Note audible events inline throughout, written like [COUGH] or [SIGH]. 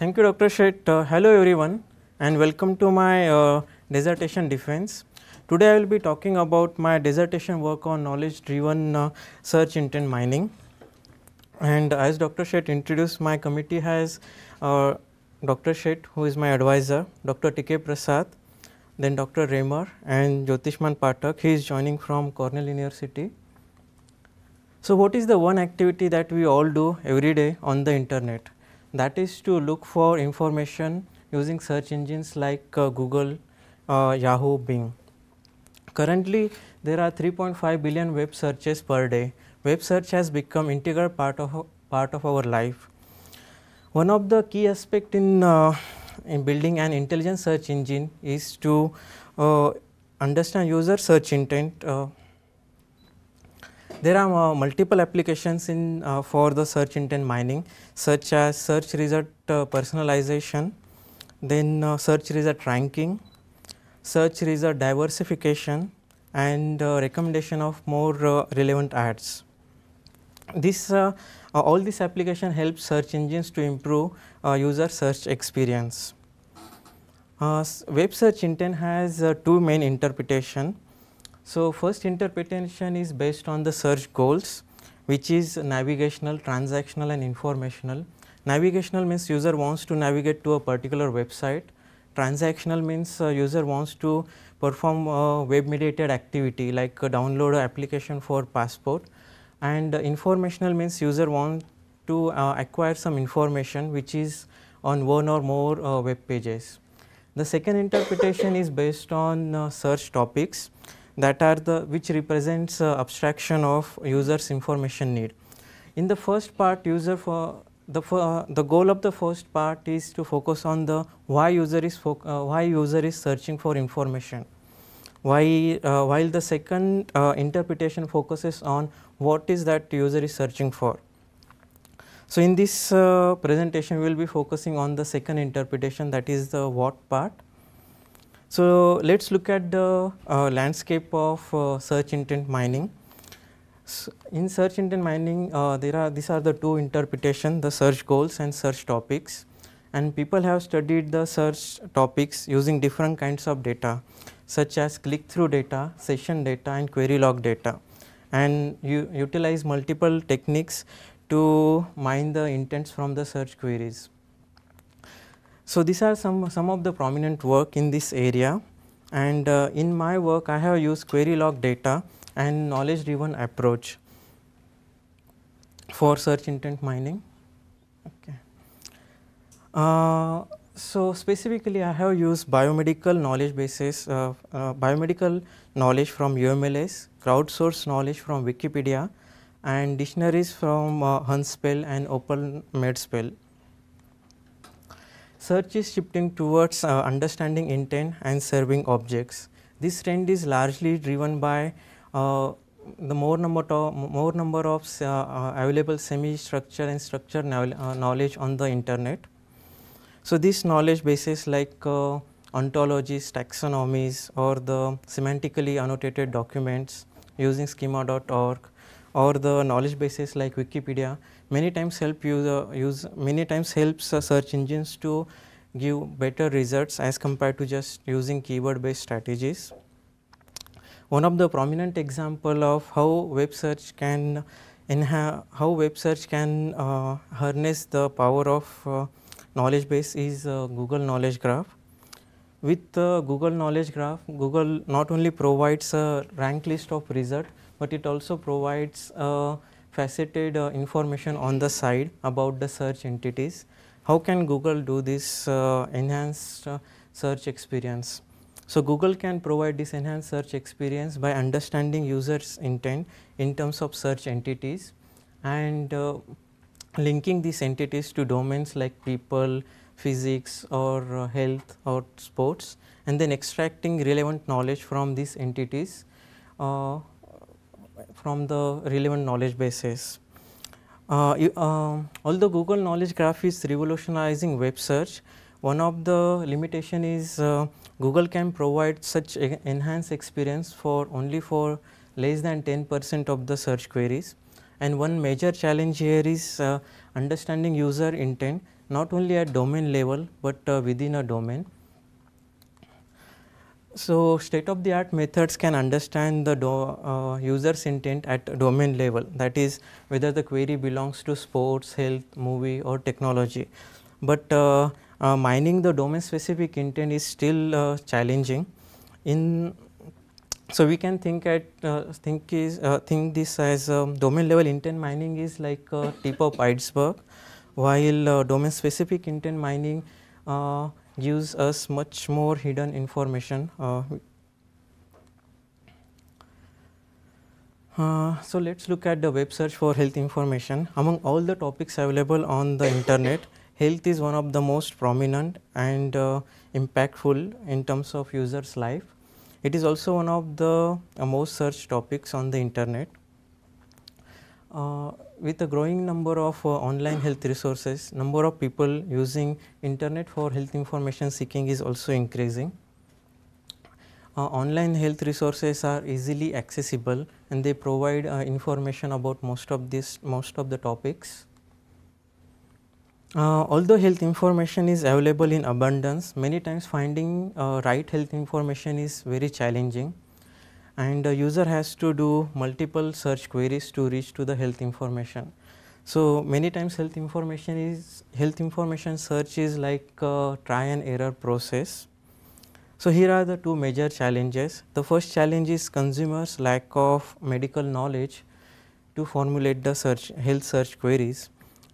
Thank you, Dr. Shet. Uh, hello, everyone, and welcome to my uh, dissertation defense. Today, I will be talking about my dissertation work on knowledge driven uh, search intent mining. And as Dr. Shet introduced, my committee has uh, Dr. Shet, who is my advisor, Dr. TK Prasad, then Dr. Raymer, and Jyotishman Patak. He is joining from Cornell University. So, what is the one activity that we all do every day on the internet? that is to look for information using search engines like uh, Google, uh, Yahoo, Bing. Currently, there are 3.5 billion web searches per day. Web search has become integral part of part of our life. One of the key aspect in uh, in building an intelligent search engine is to uh, understand user search intent uh, there are uh, multiple applications in uh, for the search intent mining such as search result uh, personalization, then search result ranking, search result diversification and recommendation of more relevant ads. This uh, all these application help search engines to improve uh, user search experience. Uh, web search intent has two main interpretation. So, first interpretation is based on the search goals which is navigational, transactional and informational. Navigational means user wants to navigate to a particular website. Transactional means uh, user wants to perform a web mediated activity like uh, download an application for passport and uh, informational means user wants to uh, acquire some information which is on one or more uh, web pages. The second interpretation is based on uh, search topics that are the which represents uh, abstraction of user's information need. In the first part user for the, for, uh, the goal of the first part is to focus on the why user is uh, why user is searching for information. Why, uh, while the second interpretation focuses on what is that user is searching for. So in this uh, presentation, we will be focusing on the second interpretation that is the what part so let's look at the uh, landscape of uh, search intent mining. So in search intent mining, uh, there are these are the two interpretation: the search goals and search topics. And people have studied the search topics using different kinds of data, such as click-through data, session data, and query log data. And you utilize multiple techniques to mine the intents from the search queries. So, these are some, some of the prominent work in this area and uh, in my work I have used query log data and knowledge driven approach for search intent mining. Okay. Uh, so, specifically I have used biomedical knowledge bases, uh, uh, biomedical knowledge from UMLS, crowdsourced knowledge from Wikipedia and dictionaries from uh, Hunspell and Open Medspell. Search is shifting towards uh, understanding intent and serving objects. This trend is largely driven by uh, the more number, to, more number of uh, uh available semi-structure and structure uh, knowledge on the internet. So these knowledge bases like uh, ontologies, taxonomies or the semantically annotated documents using schema.org or the knowledge bases like Wikipedia many times help user uh, use many times helps uh, search engines to give better results as compared to just using keyword based strategies. One of the prominent example of how web search can enhance how web search can uh, harness the power of uh, knowledge base is uh, Google knowledge graph. With Google knowledge graph, Google not only provides a rank list of result, but it also provides a uh, faceted uh, information on the side about the search entities. How can Google do this uh, enhanced uh, search experience? So, Google can provide this enhanced search experience by understanding users intent in terms of search entities and uh, linking these entities to domains like people, physics or uh, health or sports and then extracting relevant knowledge from these entities uh, from the relevant knowledge bases. Uh, uh, although Google Knowledge Graph is revolutionizing web search, one of the limitation is uh, Google can provide such enhanced experience for only for less than 10 percent of the search queries. And one major challenge here is uh, understanding user intent not only at domain level, but uh, within a domain. So, state of the art methods can understand the uh, user's intent at domain level that is whether the query belongs to sports, health, movie or technology. But uh, uh, mining the domain specific intent is still uh, challenging. In so we can think at uh, think is uh, think this as um, domain level intent mining is like a tip of iceberg, while domain specific intent mining gives us much more hidden information. Uh, uh, so let's look at the web search for health information. Among all the topics available on the internet, health is one of the most prominent and uh, impactful in terms of users' life. It is also one of the uh, most searched topics on the internet. Uh, with the growing number of uh, online health resources, number of people using internet for health information seeking is also increasing. Uh, online health resources are easily accessible and they provide uh, information about most of this most of the topics. Uh, although health information is available in abundance, many times finding uh, right health information is very challenging and the user has to do multiple search queries to reach to the health information. So, many times health information is health information search is like try and error process. So, here are the two major challenges. The first challenge is consumers lack of medical knowledge to formulate the search health search queries.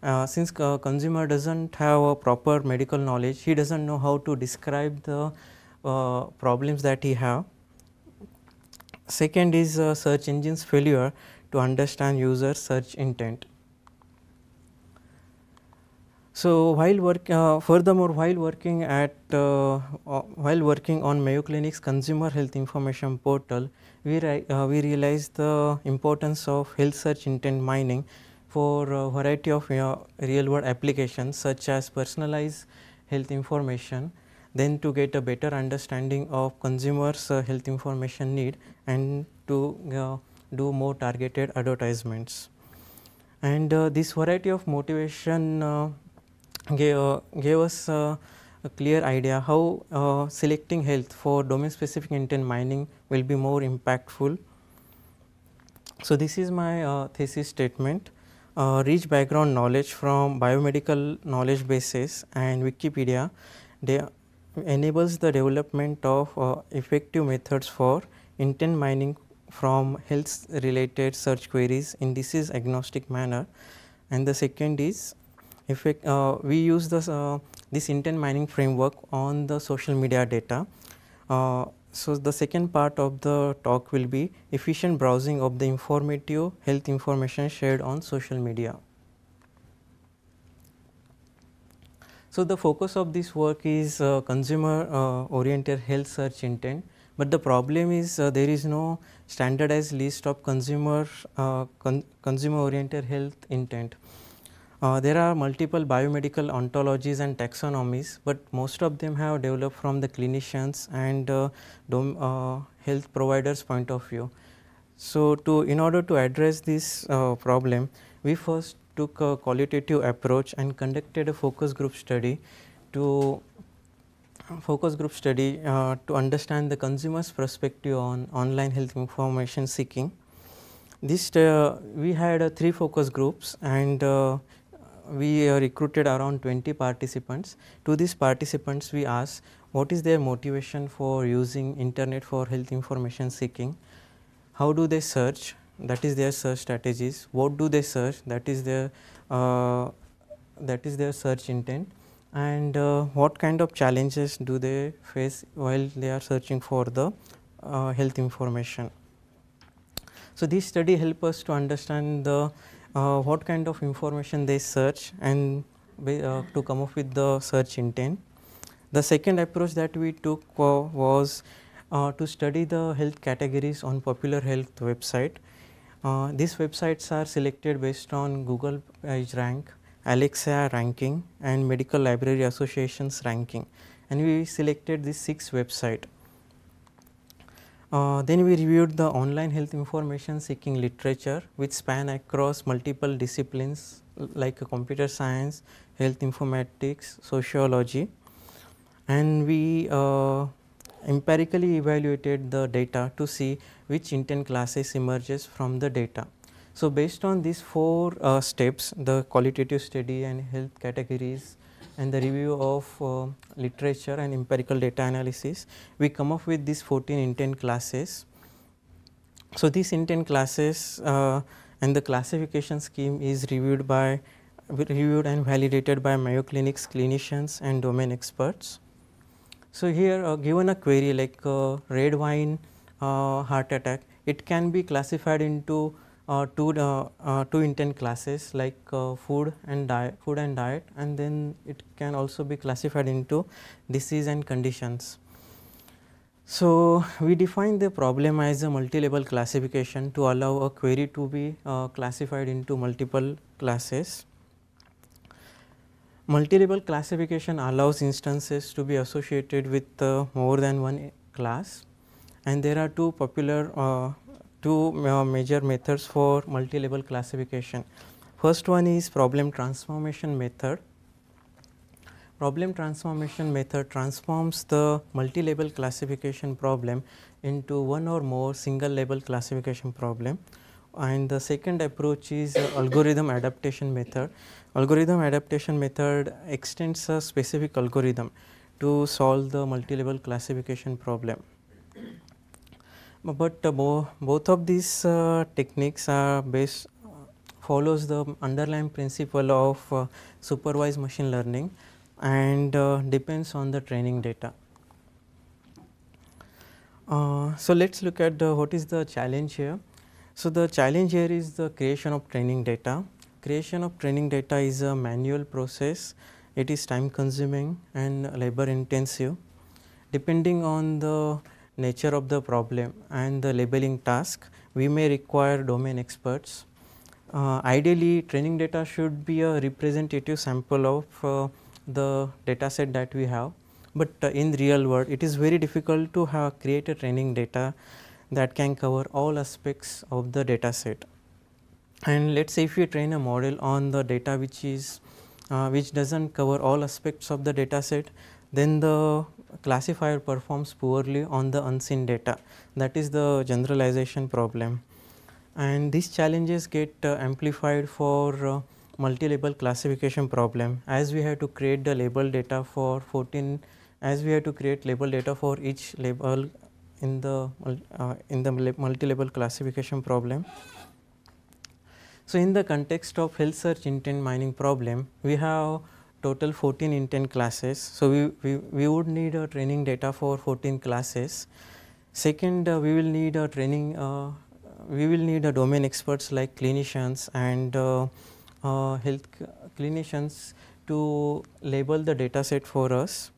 Uh, since a uh, consumer doesn't have a proper medical knowledge, he doesn't know how to describe the uh, problems that he have Second is uh, search engines failure to understand user search intent. So while work, uh, furthermore, while working at uh, uh while working on Mayo Clinic's consumer health information portal, we uh, we realized the importance of health search intent mining for a variety of uh, real world applications such as personalized health information, then to get a better understanding of consumers uh, health information need and to uh, do more targeted advertisements. And uh, this variety of motivation gave, gave us a clear idea how uh, selecting health for domain specific intent mining will be more impactful. So, this is my uh, thesis statement uh, rich background knowledge from biomedical knowledge bases and Wikipedia they enables the development of uh, effective methods for intent mining from health related search queries in disease agnostic manner and the second is effect uh, we use this uh, this intent mining framework on the social media data uh, so the second part of the talk will be efficient browsing of the informative health information shared on social media So, the focus of this work is uh, consumer uh, oriented health search intent, but the problem is uh, there is no standardized list of consumer uh, con consumer oriented health intent. Uh, there are multiple biomedical ontologies and taxonomies, but most of them have developed from the clinicians and uh, health providers point of view. So, to in order to address this problem, we first took a qualitative approach and conducted a focus group study to focus group study uh, to understand the consumer's perspective on online health information seeking. This uh, we had uh, three focus groups and uh, we uh, recruited around 20 participants. To these participants we asked what is their motivation for using internet for health information seeking, how do they search, that is their search strategies what do they search that is their uh, that is their search intent and uh, what kind of challenges do they face while they are searching for the uh, health information so this study help us to understand the uh, what kind of information they search and uh, to come up with the search intent the second approach that we took was uh, to study the health categories on popular health website uh, these websites are selected based on Google page rank, Alexa ranking and Medical Library Association's ranking and we selected these 6 website. Uh, then we reviewed the online health information seeking literature which span across multiple disciplines like computer science, health informatics, sociology and we uh, empirically evaluated the data to see which intent classes emerges from the data. So, based on these four uh, steps the qualitative study and health categories and the review of uh, literature and empirical data analysis we come up with these 14 intent classes. So, these intent classes uh, and the classification scheme is reviewed by reviewed and validated by Mayo Clinic's clinicians and domain experts. So, here uh, given a query like uh, red wine uh, heart attack, it can be classified into uh, two, uh, two intent classes like food and diet, food and diet and then it can also be classified into disease and conditions. So, we define the problem as a multi-level classification to allow a query to be uh, classified into multiple classes. Multi-level classification allows instances to be associated with uh, more than one class and there are two popular uh, two uh, major methods for multi-level classification. First one is problem transformation method. Problem transformation method transforms the multi-level classification problem into one or more single level classification problem and the second approach is uh, algorithm adaptation method. Algorithm adaptation method extends a specific algorithm to solve the multi-level classification problem but uh, bo both of these uh, techniques are based follows the underlying principle of uh, supervised machine learning and depends on the training data. Uh, so let's look at the, what is the challenge here. So the challenge here is the creation of training data. Creation of training data is a manual process. It is time consuming and labor intensive. Depending on the nature of the problem and the labeling task, we may require domain experts. Uh, ideally, training data should be a representative sample of uh, the data set that we have, but uh, in real world it is very difficult to have create a training data that can cover all aspects of the data set. And let us say if you train a model on the data which is uh, which does not cover all aspects of the data set, then the classifier performs poorly on the unseen data that is the generalization problem. And these challenges get uh, amplified for uh, multi-label classification problem as we have to create the label data for 14 as we have to create label data for each label in the uh, in the multi-label classification problem. So, in the context of health search intent mining problem we have total 14 intent classes. So, we, we, we would need a training data for 14 classes. Second, uh, we will need a training, uh, we will need a domain experts like clinicians and uh, uh health clinicians to label the data set for us.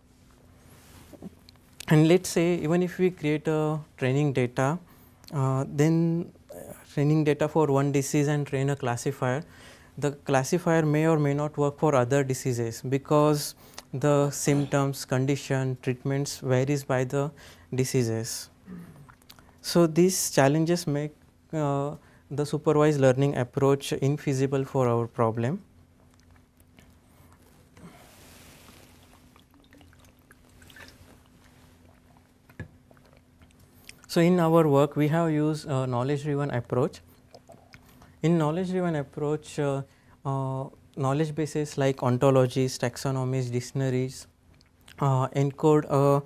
And let us say even if we create a training data, uh, then uh, training data for one disease and train a classifier, the classifier may or may not work for other diseases because the symptoms, condition, treatments varies by the diseases. So these challenges make uh, the supervised learning approach infeasible for our problem. So in our work we have used a knowledge driven approach in knowledge driven approach, uh, uh, knowledge bases like ontologies, taxonomies, dictionaries uh, encode a,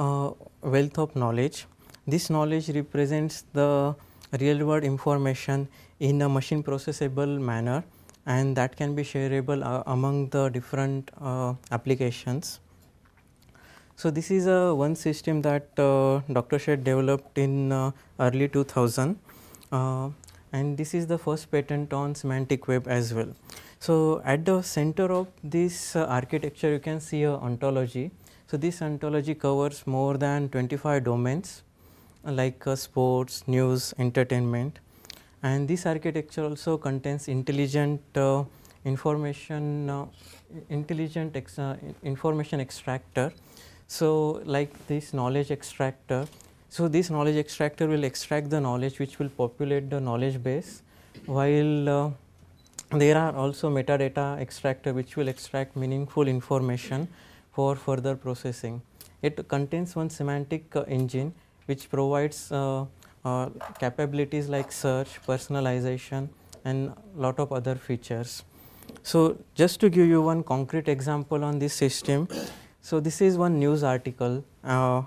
a, wealth of knowledge. This knowledge represents the real world information in a machine processable manner and that can be shareable uh, among the different uh, applications. So, this is a uh, one system that Dr. Shed developed in early 2000 and this is the first patent on semantic web as well. So, at the center of this uh, architecture you can see a ontology. So, this ontology covers more than 25 domains uh, like uh, sports, news, entertainment and this architecture also contains intelligent uh, information, uh, intelligent ex information extractor. So, like this knowledge extractor so, this knowledge extractor will extract the knowledge which will populate the knowledge base while uh, there are also metadata extractor which will extract meaningful information for further processing. It contains one semantic uh, engine which provides uh, uh capabilities like search, personalization and lot of other features. So, just to give you one concrete example on this system. So, this is one news article uh,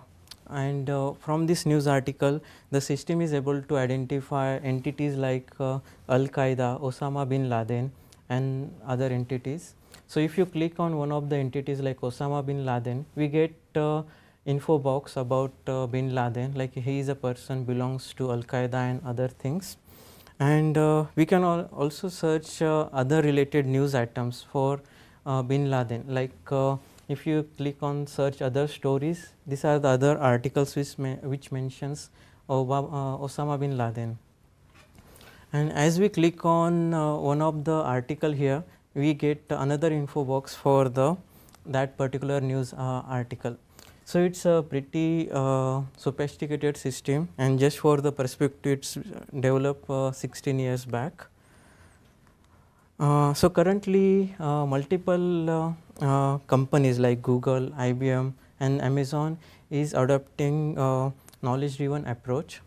and uh, from this news article the system is able to identify entities like uh, Al Qaeda, Osama bin Laden and other entities. So, if you click on one of the entities like Osama bin Laden, we get uh, info box about uh, bin Laden like he is a person belongs to Al Qaeda and other things and uh, we can al also search uh, other related news items for bin Laden like if you click on search other stories, these are the other articles which, which mentions uh, Osama bin Laden. And as we click on uh, one of the article here, we get another info box for the that particular news uh, article. So, it is a pretty uh, sophisticated system and just for the perspective it is developed uh, 16 years back. Uh, so, currently uh, multiple uh, companies like Google, IBM and Amazon is adopting knowledge driven approach.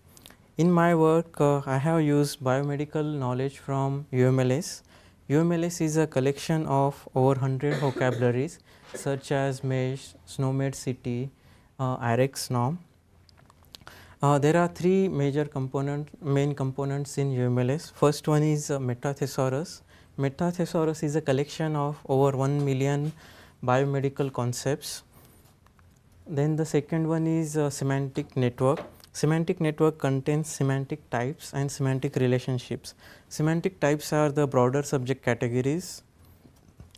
In my work, I have used biomedical knowledge from UMLS UMLS is a collection of over 100 [COUGHS] vocabularies such as MESH, SNOMED city, uh, IREX norm. Uh, there are three major component, main components in UMLS. First one is uh, metathesaurus, Metathesaurus is a collection of over 1 million biomedical concepts. Then the second one is semantic network. Semantic network contains semantic types and semantic relationships. Semantic types are the broader subject categories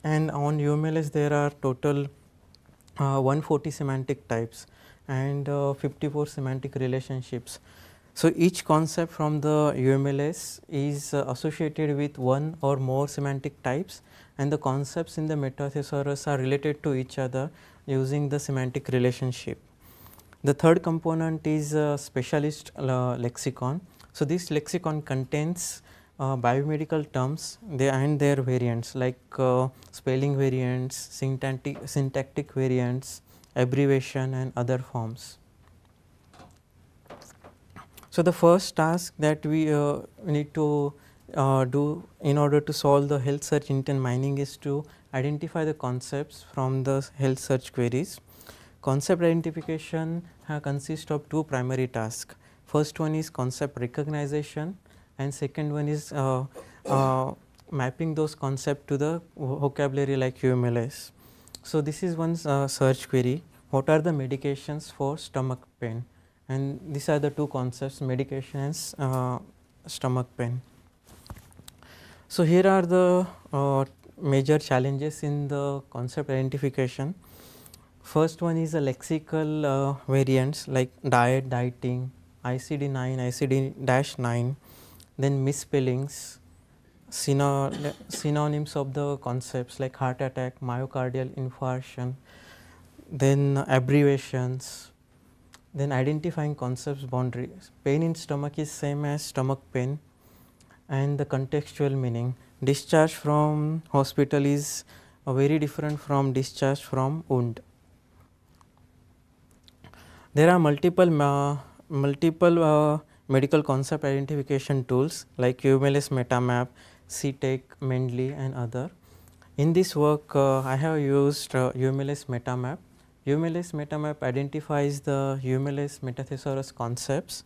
and on UMLS there are total uh, 140 semantic types and uh, 54 semantic relationships. So, each concept from the UMLS is uh, associated with one or more semantic types and the concepts in the metathesaurus are related to each other using the semantic relationship. The third component is a specialist uh, lexicon. So, this lexicon contains uh, biomedical terms they and their variants like uh, spelling variants, syntactic, syntactic variants, abbreviation and other forms. So, the first task that we uh, need to uh, do in order to solve the health search intent mining is to identify the concepts from the health search queries. Concept identification uh, consists of two primary tasks. First one is concept recognition and second one is uh, uh, mapping those concepts to the vocabulary like UMLS. So, this is one uh, search query what are the medications for stomach pain and these are the two concepts medications uh, stomach pain. So, here are the uh, major challenges in the concept identification. First one is a lexical uh, variants like diet, dieting, ICD 9, ICD 9, then misspellings, syno synonyms of the concepts like heart attack, myocardial infarction, then abbreviations, then identifying concepts boundaries. Pain in stomach is same as stomach pain and the contextual meaning. Discharge from hospital is very different from discharge from wound. There are multiple uh, multiple uh, medical concept identification tools like UMLS MetaMap, CTech, Mendley and other. In this work, uh, I have used uh, UMLS MetaMap UMLS metamap identifies the UMLS metathesaurus concepts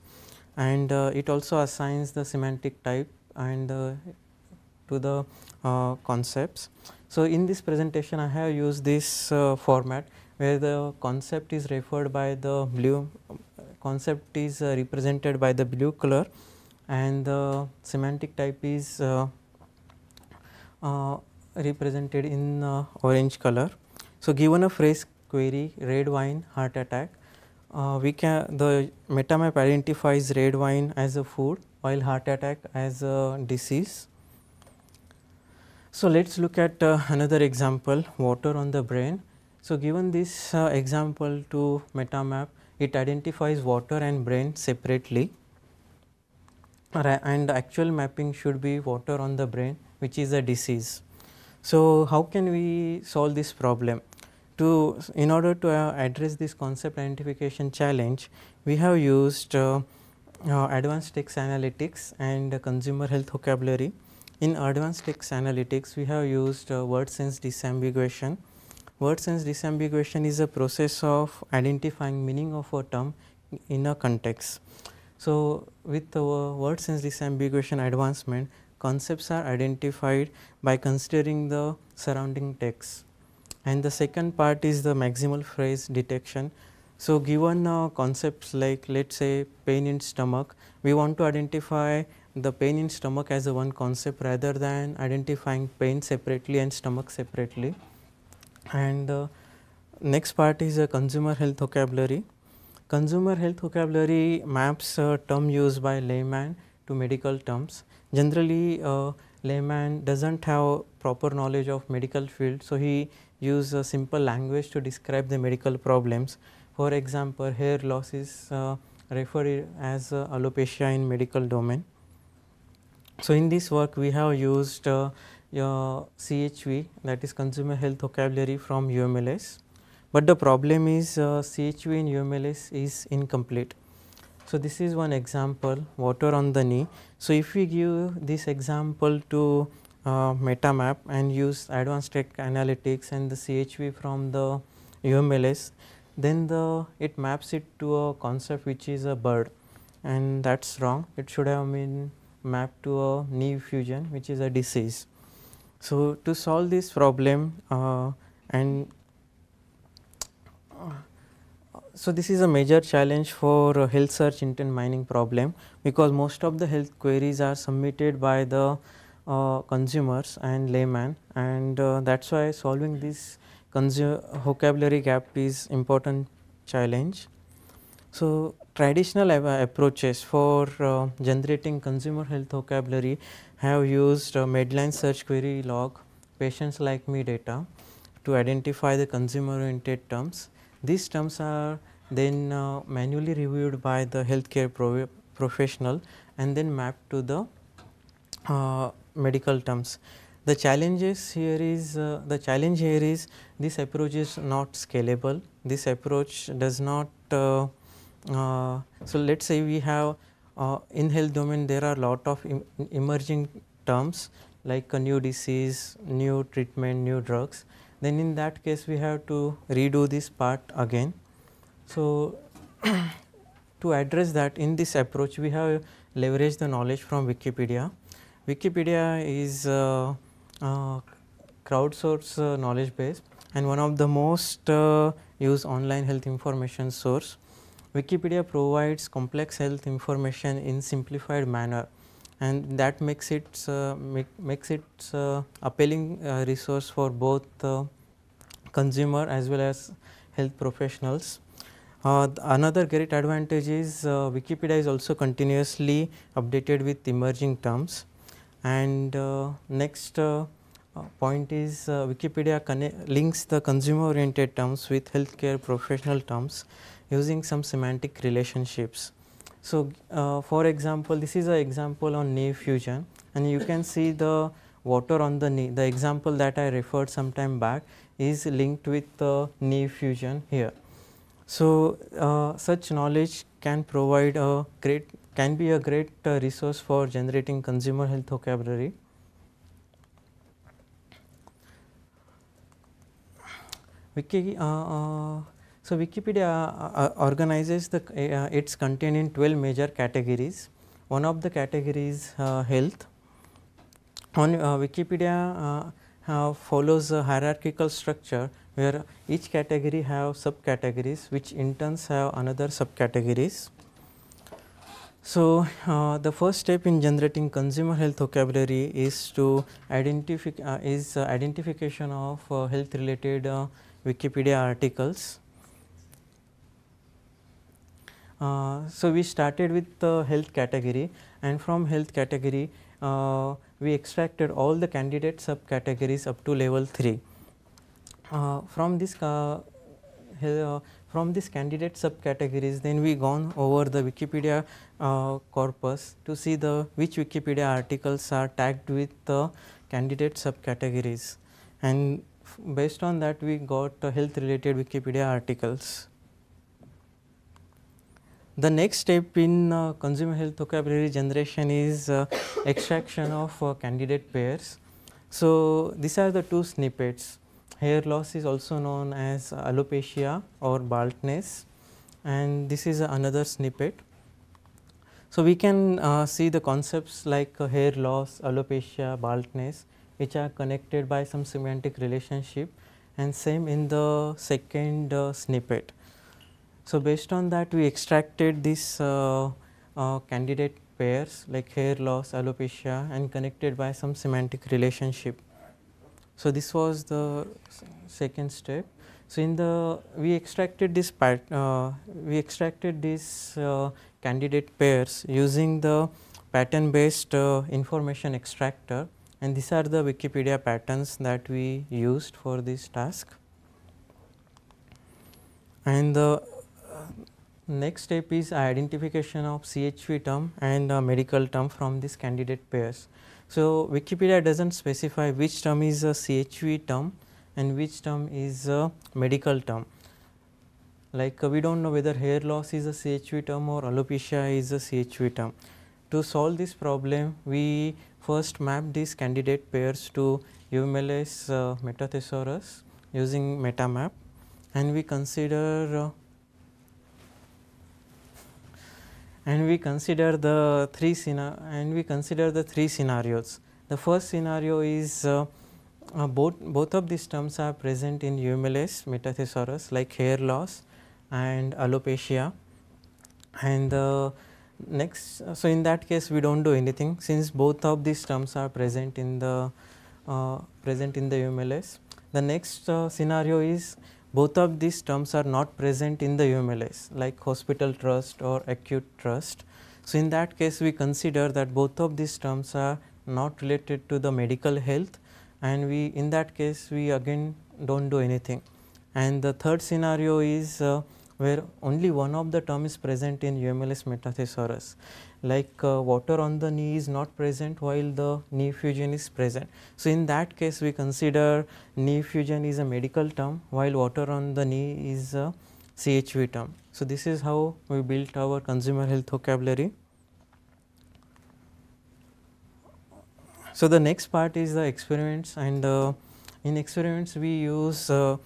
and uh, it also assigns the semantic type and uh, to the uh, concepts. So, in this presentation I have used this uh, format where the concept is referred by the blue concept is uh, represented by the blue color and the semantic type is uh, represented in orange color. So, given a phrase query red wine heart attack. Uh, we can the metamap identifies red wine as a food while heart attack as a disease. So, let us look at uh, another example water on the brain. So, given this uh, example to metamap it identifies water and brain separately and actual mapping should be water on the brain which is a disease. So, how can we solve this problem? to in order to uh, address this concept identification challenge, we have used uh, uh, advanced text analytics and consumer health vocabulary. In advanced text analytics, we have used word sense disambiguation. Word sense disambiguation is a process of identifying meaning of a term in a context. So, with our word sense disambiguation advancement, concepts are identified by considering the surrounding text and the second part is the maximal phrase detection. So, given uh, concepts like let us say pain in stomach, we want to identify the pain in stomach as a one concept rather than identifying pain separately and stomach separately. And uh, next part is a uh, consumer health vocabulary. Consumer health vocabulary maps a uh, term used by layman to medical terms. Generally, uh, layman doesn't have proper knowledge of medical field, so he use a simple language to describe the medical problems. For example, hair loss is uh, referred as uh, alopecia in medical domain. So, in this work we have used uh, CHV that is consumer health vocabulary from UMLS, but the problem is uh, CHV in UMLS is incomplete. So, this is one example water on the knee. So, if we give this example to uh, map and use advanced tech analytics and the CHV from the UMLS, then the it maps it to a concept which is a bird and that is wrong. It should have been mapped to a knee fusion which is a disease. So, to solve this problem uh, and so this is a major challenge for health search intent mining problem because most of the health queries are submitted by the uh, consumers and layman and uh, that's why solving this vocabulary gap is important challenge. So traditional approaches for uh, generating consumer health vocabulary have used uh, midline search query log patients like me data to identify the consumer oriented terms. These terms are then uh, manually reviewed by the healthcare pro professional and then mapped to the uh, medical terms. The challenges here is uh, the challenge here is this approach is not scalable. This approach does not uh, uh, so let's say we have uh, in health domain there are lot of emerging terms like a new disease, new treatment, new drugs. Then in that case we have to redo this part again. So [COUGHS] to address that in this approach we have leveraged the knowledge from Wikipedia Wikipedia is a crowdsource uh, knowledge base and one of the most uh, used online health information source. Wikipedia provides complex health information in simplified manner and that makes it uh, make, makes it uh, appealing uh, resource for both uh, consumer as well as health professionals. another great advantage is Wikipedia is also continuously updated with emerging terms and uh, next uh, uh, point is Wikipedia links the consumer oriented terms with healthcare professional terms using some semantic relationships. So, for example, this is an example on knee fusion and you can see the water on the knee. The example that I referred some time back is linked with the knee fusion here. So, uh, such knowledge can provide a great can be a great uh, resource for generating consumer health vocabulary. Wiki, uh, uh so Wikipedia uh, uh, organizes the, its content in 12 major categories. One of the categories health. On Wikipedia follows a hierarchical structure where each category have subcategories which in turns have another subcategories. So, uh, the first step in generating consumer health vocabulary is to identify uh, is uh, identification of uh, health related uh, Wikipedia articles. Uh, so, we started with the health category and from health category we extracted all the candidate subcategories up to level 3. from this from this candidate subcategories, then we gone over the Wikipedia uh, corpus to see the which Wikipedia articles are tagged with the candidate subcategories and based on that we got uh, health related Wikipedia articles. The next step in uh, consumer health vocabulary generation is uh, extraction of uh, candidate pairs. So, these are the two snippets Hair loss is also known as alopecia or baldness and this is another snippet. So, we can uh, see the concepts like uh, hair loss, alopecia, baldness which are connected by some semantic relationship and same in the second uh, snippet. So, based on that we extracted these uh, uh, candidate pairs like hair loss, alopecia and connected by some semantic relationship. So, this was the second step. So, in the we extracted this part, uh, we extracted these uh, candidate pairs using the pattern based uh, information extractor and these are the Wikipedia patterns that we used for this task. And the uh, next step is identification of CHV term and uh, medical term from these candidate pairs. So, Wikipedia does not specify which term is a CHV term and which term is a medical term. Like uh, we do not know whether hair loss is a CHV term or alopecia is a CHV term. To solve this problem, we first map these candidate pairs to UMLS uh, metathesaurus using metamap and we consider uh, and we consider the three and we consider the three scenarios. The first scenario is uh, uh, both both of these terms are present in Eumeles metathesaurus like hair loss and alopecia and the next so in that case we do not do anything since both of these terms are present in the uh, present in the UMLS. The next uh, scenario is both of these terms are not present in the UMLIs like hospital trust or acute trust. So, in that case we consider that both of these terms are not related to the medical health and we in that case we again do not do anything. And the third scenario is uh, where only one of the term is present in UMLS metathesaurus like uh, water on the knee is not present while the knee fusion is present. So, in that case we consider knee fusion is a medical term while water on the knee is a CHV term. So, this is how we built our consumer health vocabulary. So, the next part is the experiments and uh, in experiments we use uh,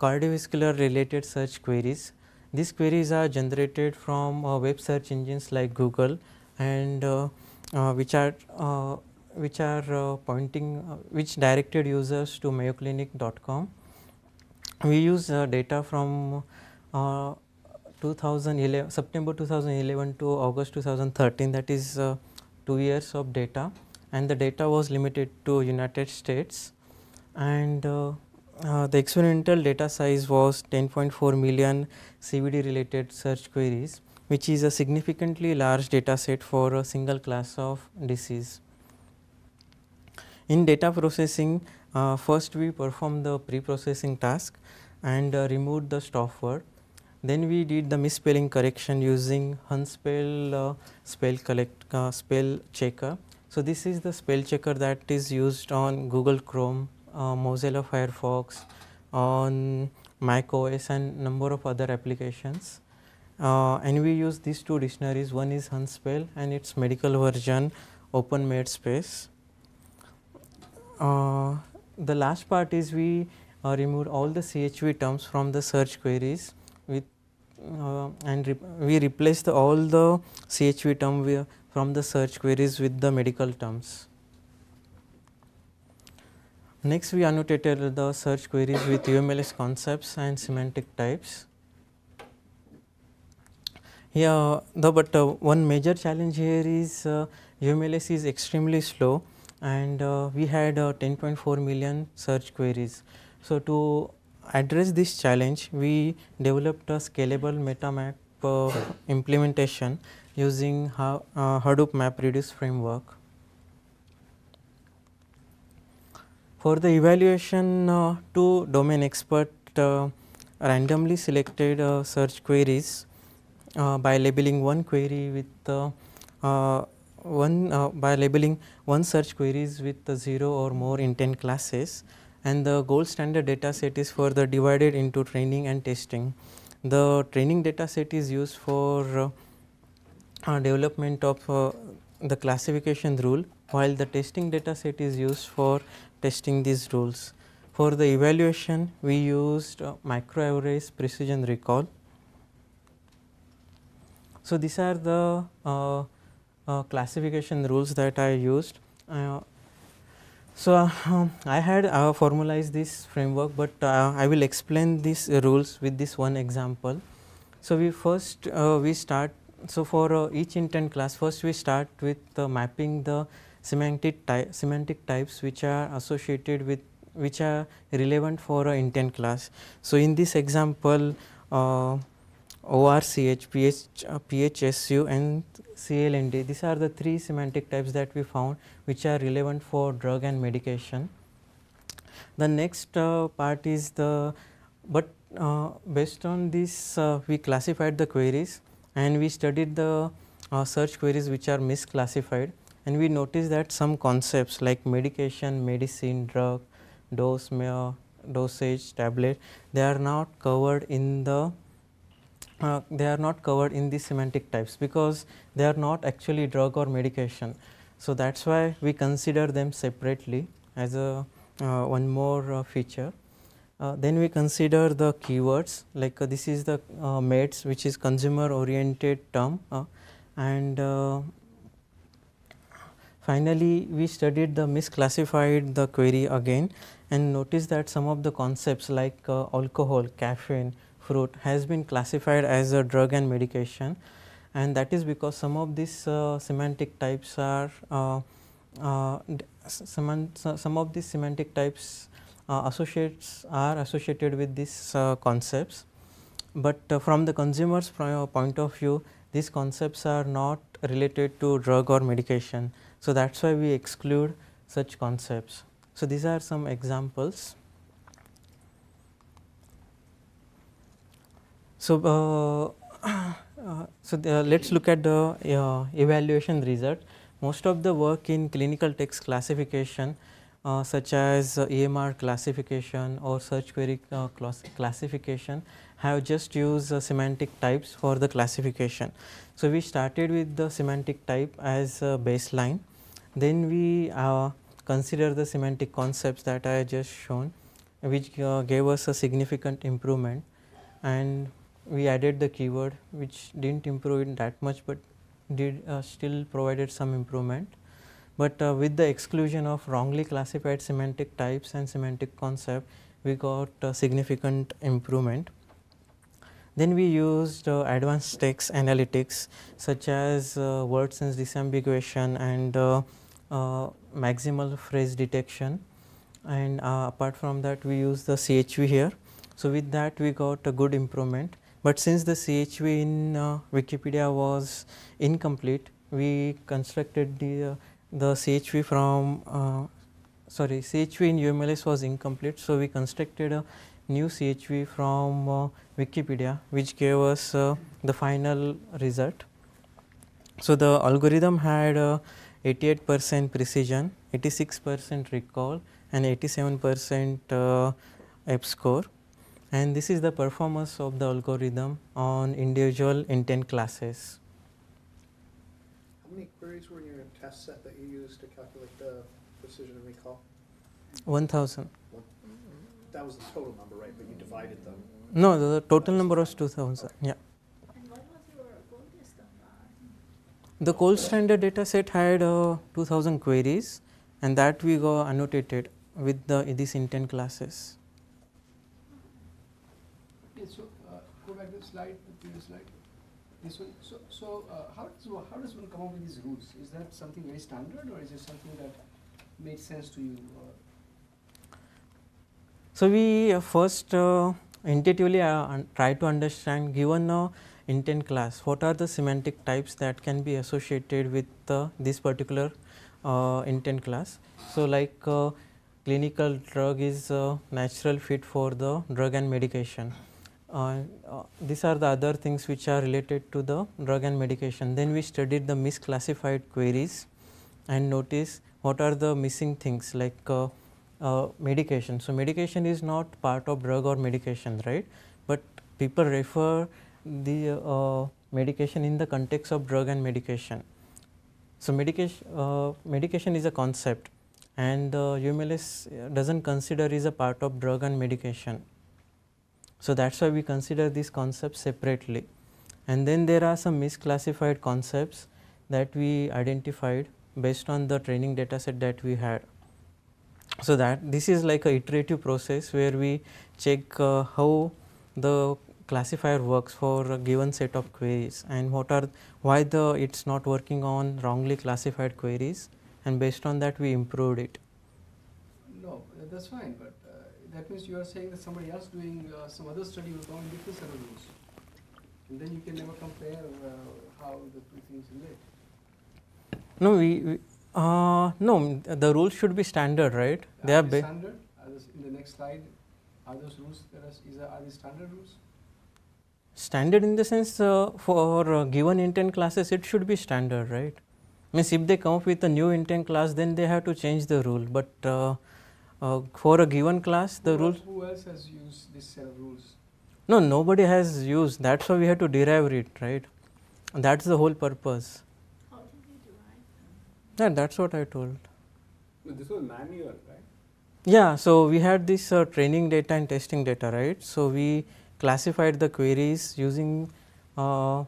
cardiovascular related search queries. These queries are generated from uh, web search engines like Google and uh, uh, which are uh, which are pointing which directed users to mayoclinic.com. We use data from 2011 September 2011 to August 2013 that is uh, 2 years of data and the data was limited to United States and uh, uh, the experimental data size was 10.4 million CVD related search queries which is a significantly large data set for a single class of disease. In data processing, uh, first we perform the pre-processing task and uh, remove the stop word. Then we did the misspelling correction using Hunspell uh, spell collect uh, spell checker. So this is the spell checker that is used on Google Chrome, uh, Mozilla Firefox, on Mac OS and number of other applications uh, and we use these two dictionaries one is Hunspell and its medical version open med space. Uh, the last part is we uh, removed all the CHV terms from the search queries with uh, and re we replaced all the CHV term from the search queries with the medical terms. Next we annotated the search queries with UMLS concepts and semantic types. Yeah, but uh, one major challenge here is uh, UMLS is extremely slow and uh, we had uh, 10.4 million search queries. So, to address this challenge, we developed a scalable MetaMap uh, implementation using ha uh, Hadoop MapReduce framework. For the evaluation, two domain expert randomly selected search queries uh, by labeling one query with uh, uh, one by labeling one search queries with 0 or more intent classes and the gold standard data set is further divided into training and testing. The training data set is used for uh, development of uh, the classification rule while the testing data set is used for testing these rules. For the evaluation we used uh, microarrays precision recall so, these are the uh, uh, classification rules that I used. Uh, so, um, I had uh, formalized this framework, but uh, I will explain these rules with this one example. So, we first uh, we start. So, for each intent class first we start with mapping the semantic, ty semantic types which are associated with which are relevant for a intent class. So, in this example OR, CH, PHSU uh, and CLND. These are the three semantic types that we found which are relevant for drug and medication. The next uh, part is the, but uh, based on this uh, we classified the queries and we studied the uh, search queries which are misclassified and we noticed that some concepts like medication, medicine, drug, dose, dosage, tablet, they are not covered in the uh, they are not covered in the semantic types because they are not actually drug or medication. So, that is why we consider them separately as a uh, one more uh, feature. Uh, then we consider the keywords like uh, this is the uh, meds, which is consumer oriented term and finally, we studied the misclassified the query again and notice that some of the concepts like alcohol, caffeine, fruit has been classified as a drug and medication and that is because some of these uh, semantic types are uh, uh, some, of these semantic types uh, associates are associated with these uh, concepts, but uh, from the consumer's point of view these concepts are not related to drug or medication. So, that is why we exclude such concepts. So, these are some examples. So, uh, [CLEARS THROAT] uh, so the, uh, let's look at the evaluation result. Most of the work in clinical text classification uh, such as uh, EMR classification or search query uh, class classification have just used semantic types for the classification. So, we started with the semantic type as baseline, then we consider the semantic concepts that I just shown which gave us a significant improvement and we added the keyword which didn't improve it that much but did uh, still provided some improvement. But uh, with the exclusion of wrongly classified semantic types and semantic concept we got uh, significant improvement. Then we used uh, advanced text analytics such as uh, word sense disambiguation and uh, maximal phrase detection and apart from that we use the CHV here. So, with that we got a good improvement but since the CHV in uh, Wikipedia was incomplete, we constructed the, uh, the CHV from, uh, sorry, CHV in UMLS was incomplete. So, we constructed a new CHV from uh, Wikipedia which gave us uh, the final result. So, the algorithm had uh, 88 percent precision, 86 percent recall and 87 percent F score and this is the performance of the algorithm on individual intent classes. How many queries were in your test set that you used to calculate the precision and recall? 1,000. One, that was the total number, right? But you divided them. No, the total number was 2,000. Okay. Yeah. The gold standard data set had uh, 2000 queries and that we got annotated with the, these intent classes. Okay, so uh, go back to the slide, the previous slide. This one. So, so uh, how does how does one come up with these rules? Is that something very standard, or is it something that makes sense to you? So we uh, first uh, intuitively uh, try to understand given a intent class, what are the semantic types that can be associated with this particular intent class. So like clinical drug is a natural fit for the drug and medication. Uh, uh, these are the other things which are related to the drug and medication. Then we studied the misclassified queries and notice what are the missing things like uh, uh, medication. So, medication is not part of drug or medication, right, but people refer the uh, medication in the context of drug and medication. So, medication, uh, medication is a concept and uh, UMLS does not consider is a part of drug and medication so, that is why we consider these concepts separately and then there are some misclassified concepts that we identified based on the training data set that we had. So, that this is like a iterative process where we check uh, how the classifier works for a given set of queries and what are why the it is not working on wrongly classified queries and based on that we improved it. No, that's fine, but that means you are saying that somebody else doing uh, some other study will come in different set of rules. And then you can never compare uh, how the two things relate. No, we, we uh, no, the rules should be standard, right? Are they are they standard. Are those, in the next slide, are those rules? There are, is there, are these standard rules? Standard in the sense uh, for uh, given intent classes, it should be standard, right? Means if they come up with a new intent class, then they have to change the rule. But uh, uh, for a given class the rules. Who else has used this set of rules? No, nobody has used. That's why we have to derive it, right? And that's the whole purpose. How did you derive? Yeah, that's what I told. But this was manual, right? Yeah. So we had this uh, training data and testing data, right? So we classified the queries using uh,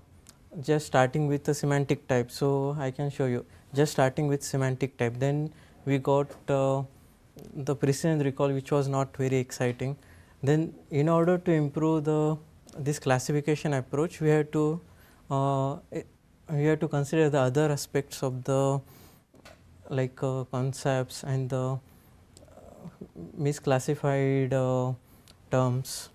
just starting with the semantic type. So I can show you. Just starting with semantic type, then we got. Uh, the precision recall which was not very exciting. Then in order to improve the this classification approach we had to uh, we had to consider the other aspects of the like uh, concepts and the uh, misclassified uh, terms.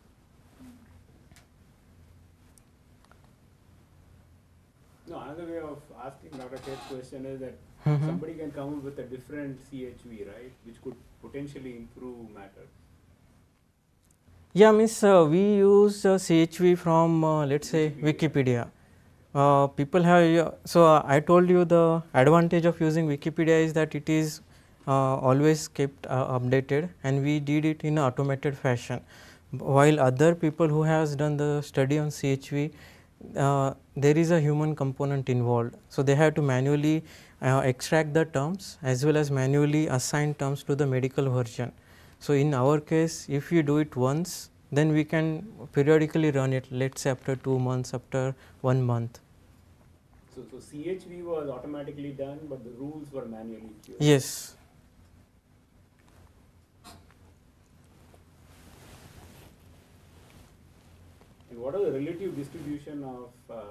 No, another way of asking Dr. Kate's question is that Mm-hmm. Somebody can come up with a different CHV, right, which could potentially improve matter. Yeah, means uh, we use uh, CHV from uh, let us say Wikipedia. Uh, people have so uh, I told you the advantage of using Wikipedia is that it is uh, always kept updated, and we did it in automated fashion. While other people who has done the study on CHV, there is a human component involved, so they have to manually uh, extract the terms as well as manually assign terms to the medical version. So, in our case if we do it once then we can periodically run it let us say after 2 months after 1 month. So, so CHV was automatically done but the rules were manually cured. Yes. And what are the relative distribution of uh,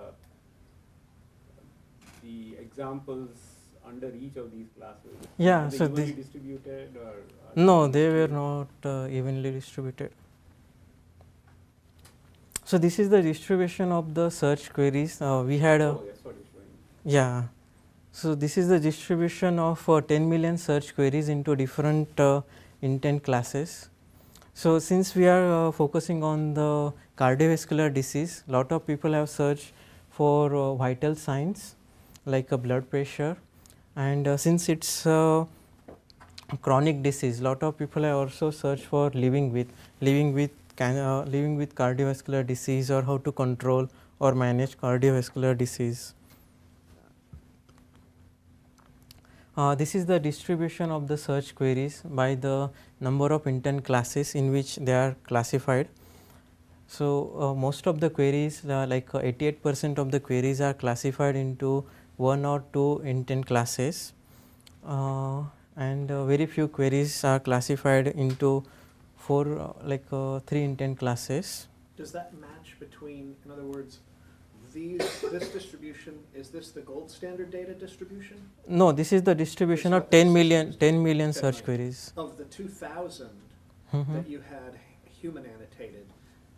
the examples under each of these classes? Yeah, so evenly distributed or no, they were not uh, evenly distributed. So this is the distribution of the search queries. Uh, we had a oh, yeah. So this is the distribution of uh, 10 million search queries into different uh, intent classes. So since we are uh, focusing on the cardiovascular disease, lot of people have searched for uh, vital signs like a blood pressure, and uh, since it is a uh, chronic disease lot of people have also searched for living with living with can, uh, living with cardiovascular disease or how to control or manage cardiovascular disease. Uh, this is the distribution of the search queries by the number of intent classes in which they are classified. So, uh, most of the queries like 88 percent of the queries are classified into one or two intent classes uh, and uh, very few queries are classified into four uh, like uh, three intent classes. Does that match between in other words these this distribution is this the gold standard data distribution? No, this is the distribution of 10 million 10 million search queries. Of the 2000 mm -hmm. that you had human annotated,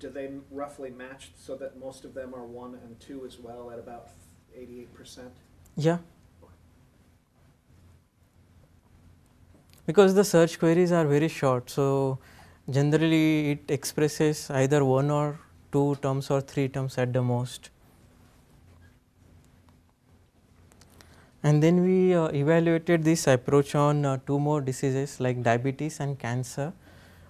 do they roughly match so that most of them are 1 and 2 as well at about 88 percent? Yeah. Because the search queries are very short, so generally it expresses either one or two terms or three terms at the most. And then we uh, evaluated this approach on uh, two more diseases like diabetes and cancer.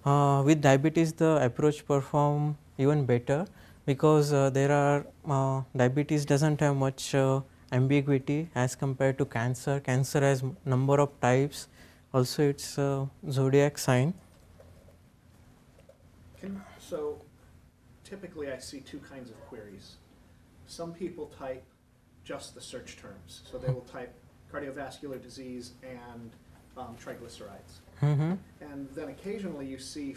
Uh, with diabetes the approach perform even better because uh, there are uh, diabetes does not have much uh, ambiguity as compared to cancer. Cancer has number of types, also its a zodiac sign. Can, so typically I see two kinds of queries. Some people type just the search terms. So they will type cardiovascular disease and um, triglycerides. Mm -hmm. And then occasionally you see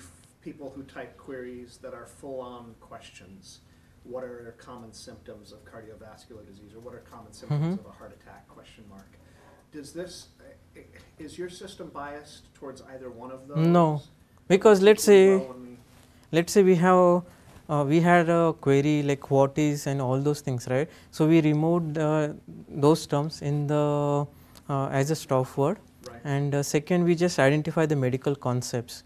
people who type queries that are full on questions what are common symptoms of cardiovascular disease or what are common symptoms mm-hmm. of a heart attack question mark does this is your system biased towards either one of those no because let's say let's say we have uh, we had a query like what is and all those things right so we removed uh, those terms in the uh, as a stop word right. and uh, second we just identify the medical concepts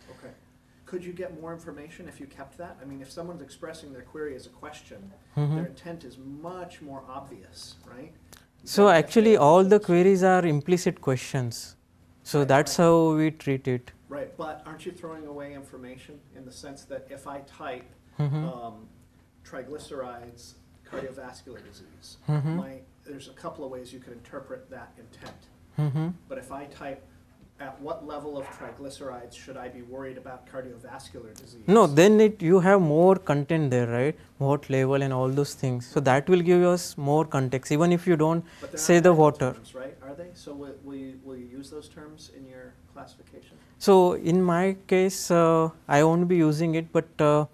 could you get more information if you kept that? I mean, if someone's expressing their query as a question, mm-hmm. their intent is much more obvious, right? So actually, all the queries are implicit questions. So right, that's right. how we treat it. Right, but aren't you throwing away information in the sense that if I type mm-hmm. um, triglycerides, cardiovascular disease, mm-hmm. my, there's a couple of ways you could interpret that intent. Mm-hmm. But if I type at what level of triglycerides should I be worried about cardiovascular disease? No, then it you have more content there, right? What level and all those things. So that will give us more context, even if you don't say the water. Terms, right? Are they? So will, will, you, will you use those terms in your classification? So in my case, uh, I won't be using it, but uh,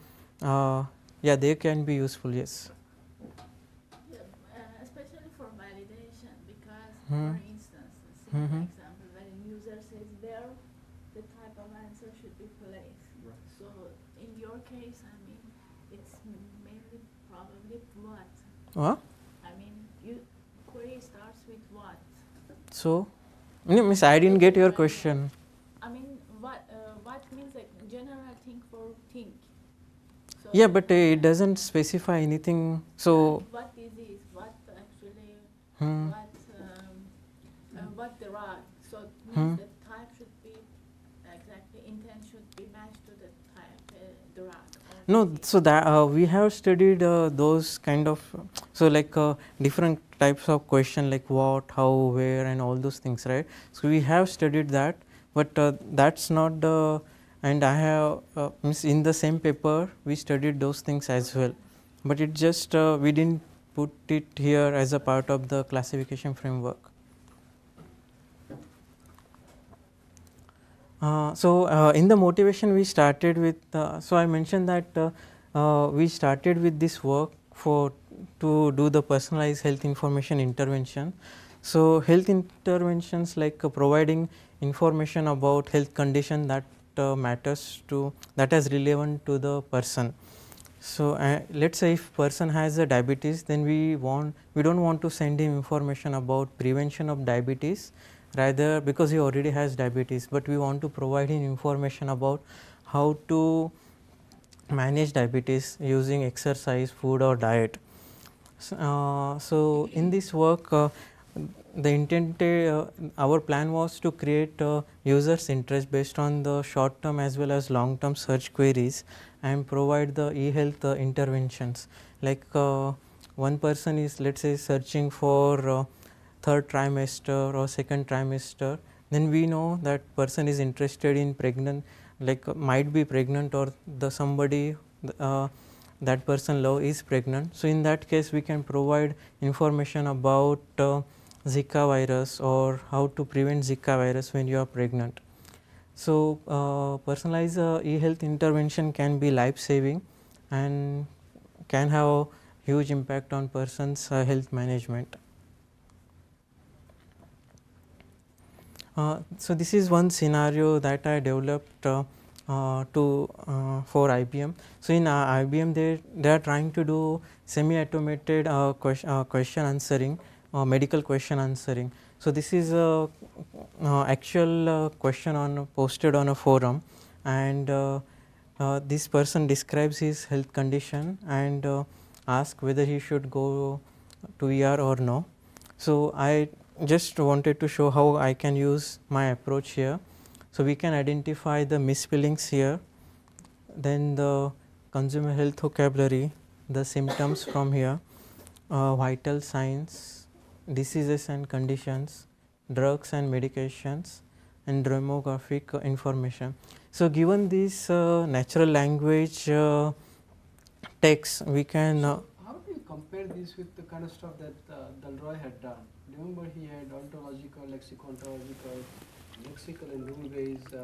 uh, yeah, they can be useful. Yes. Yeah, uh, especially for validation, because hmm. for instance, mm-hmm. What? I mean, you query starts with what? So, no, miss, I didn't get your question. I mean, what uh, what means like general thing for think. So yeah, but uh, it doesn't specify anything. So. What is this? What actually? Hmm. What um, uh, what there are? So hmm. No, so that uh, we have studied uh, those kind of, so like uh, different types of question like what, how, where and all those things, right. So, we have studied that, but uh, that is not the, and I have, uh, in the same paper we studied those things as well, but it just, uh, we did not put it here as a part of the classification framework. Uh, so, uh, in the motivation we started with, uh, so I mentioned that uh, uh, we started with this work for to do the personalized health information intervention. So, health interventions like uh, providing information about health condition that matters to that is relevant to the person. So, let us say if person has a diabetes then we want we do not want to send him information about prevention of diabetes rather because he already has diabetes, but we want to provide him information about how to manage diabetes using exercise, food or diet. So, uh, so in this work, uh, the intent, uh, our plan was to create uh, users interest based on the short term as well as long term search queries and provide the e-health uh, interventions like uh, one person is let us say searching for third trimester or second trimester then we know that person is interested in pregnant like uh, might be pregnant or the somebody uh, that person love is pregnant. So, in that case we can provide information about uh, Zika virus or how to prevent Zika virus when you are pregnant. So, uh, personalized uh, e-health intervention can be life saving and can have huge impact on person's uh, health management. Uh, so, this is one scenario that I developed uh, uh, to for IBM. So, in IBM they, they are trying to do semi automated question, question answering uh, medical question answering. So, this is a uh, actual uh, question on posted on a forum and this person describes his health condition and ask whether he should go to ER or no. So, I just wanted to show how I can use my approach here. So, we can identify the misspellings here, then the consumer health vocabulary, the symptoms from here, uh, vital signs, diseases and conditions, drugs and medications and demographic information. So, given these uh, natural language uh, texts, we can. Uh, How do you compare this with the kind of stuff that uh, Dalroy had done? Remember he had ontological, lexicontological, lexical and rule-based uh,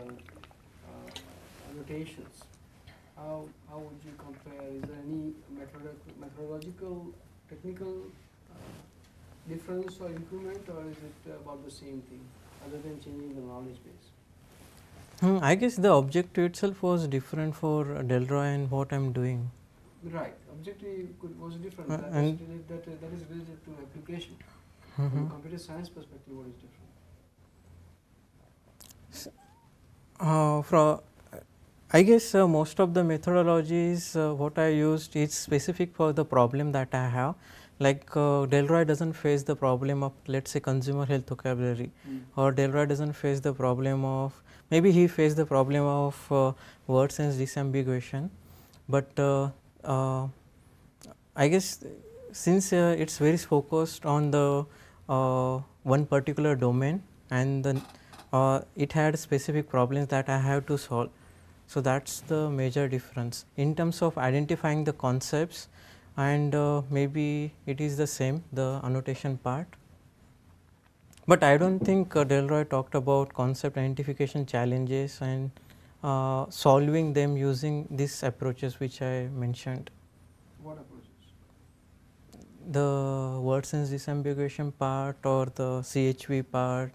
uh, annotations. How, how would you compare, is there any methodological, technical uh, difference or improvement or is it about the same thing other than changing the knowledge base? Hmm, I guess the objective itself was different for Delroy and what I am doing. Right, objective could, was different, uh, that, and is related, that, that is related to application. Mm-hmm. From computer science perspective, what is different? Uh, from I guess uh, most of the methodologies uh, what I used is specific for the problem that I have. Like uh, Delroy doesn't face the problem of let's say consumer health vocabulary mm. or Delroy doesn't face the problem of maybe he faced the problem of uh, word sense disambiguation. But uh, uh, I guess since uh, it's very focused on the uh, one particular domain and then uh, it had specific problems that I have to solve. So, that is the major difference. In terms of identifying the concepts and uh, maybe it is the same the annotation part. But I do not think uh, Delroy talked about concept identification challenges and uh, solving them using these approaches which I mentioned the word sense disambiguation part or the CHV part?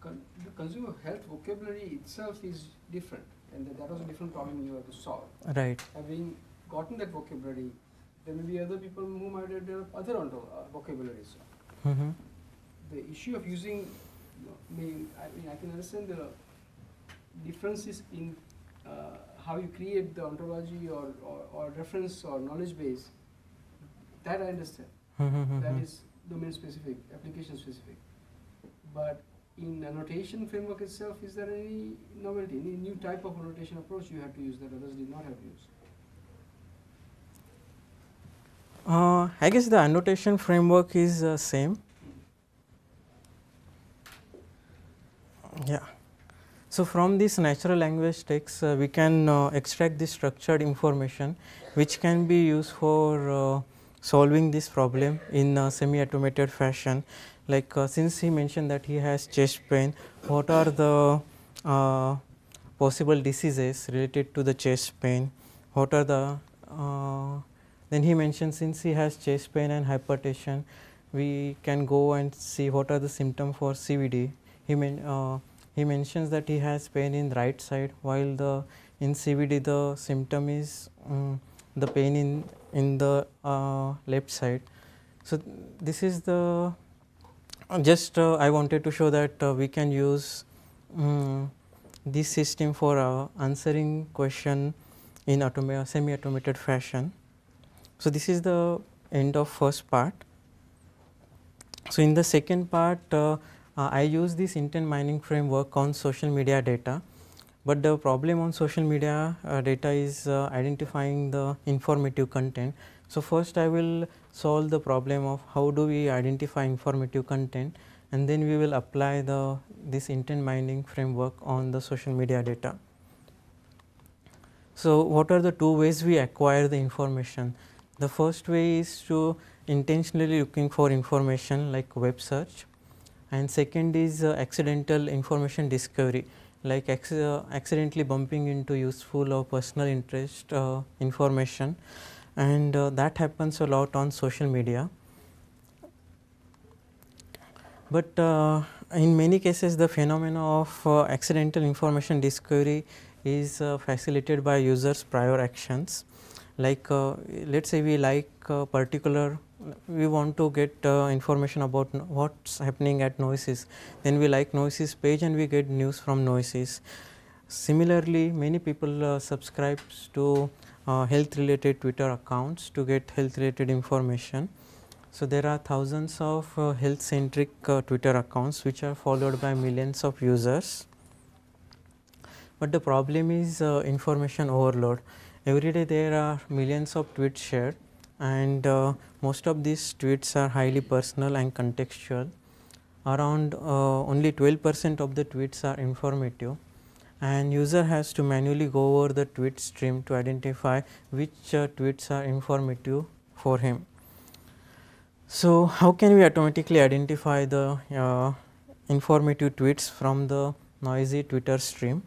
Con the consumer health vocabulary itself is different and that was a different problem you had to solve. Right. Having gotten that vocabulary, there may be other people who might have other uh, vocabularies. Mm -hmm. The issue of using, I mean, I can understand the differences in uh, how you create the ontology or, or, or reference or knowledge base that I understand. Mm-hmm, that mm-hmm. is domain specific, application specific. But in annotation framework itself, is there any novelty, any new type of annotation approach you have to use that others did not have used? Uh, I guess the annotation framework is uh, same. Yeah. So, from this natural language text, uh, we can uh, extract this structured information, which can be used for uh, solving this problem in a semi automated fashion like uh, since he mentioned that he has chest pain what are the uh, possible diseases related to the chest pain what are the uh, then he mentioned since he has chest pain and hypertension we can go and see what are the symptoms for CVD he men, uh, he mentions that he has pain in right side while the in CVD the symptom is um, the pain in in the uh, left side. So, this is the uh, just uh, I wanted to show that uh, we can use um, this system for uh, answering question in automa semi automated fashion. So, this is the end of first part. So, in the second part uh, I use this intent mining framework on social media data. But the problem on social media uh, data is uh, identifying the informative content. So, first I will solve the problem of how do we identify informative content and then we will apply the this intent mining framework on the social media data. So, what are the two ways we acquire the information? The first way is to intentionally looking for information like web search and second is uh, accidental information discovery like accidentally bumping into useful or personal interest uh, information and uh, that happens a lot on social media. But uh, in many cases the phenomena of accidental information discovery is facilitated by users prior actions like uh, let us say we like a particular we want to get uh, information about what's happening at noises. then we like noises page and we get news from noises. Similarly, many people uh, subscribe to uh, health related Twitter accounts to get health related information. So, there are thousands of uh, health centric uh, Twitter accounts which are followed by millions of users. But the problem is uh, information overload. Every day there are millions of tweets shared and uh, most of these tweets are highly personal and contextual. Around uh, only 12 percent of the tweets are informative and user has to manually go over the tweet stream to identify which uh, tweets are informative for him. So, how can we automatically identify the uh, informative tweets from the noisy Twitter stream?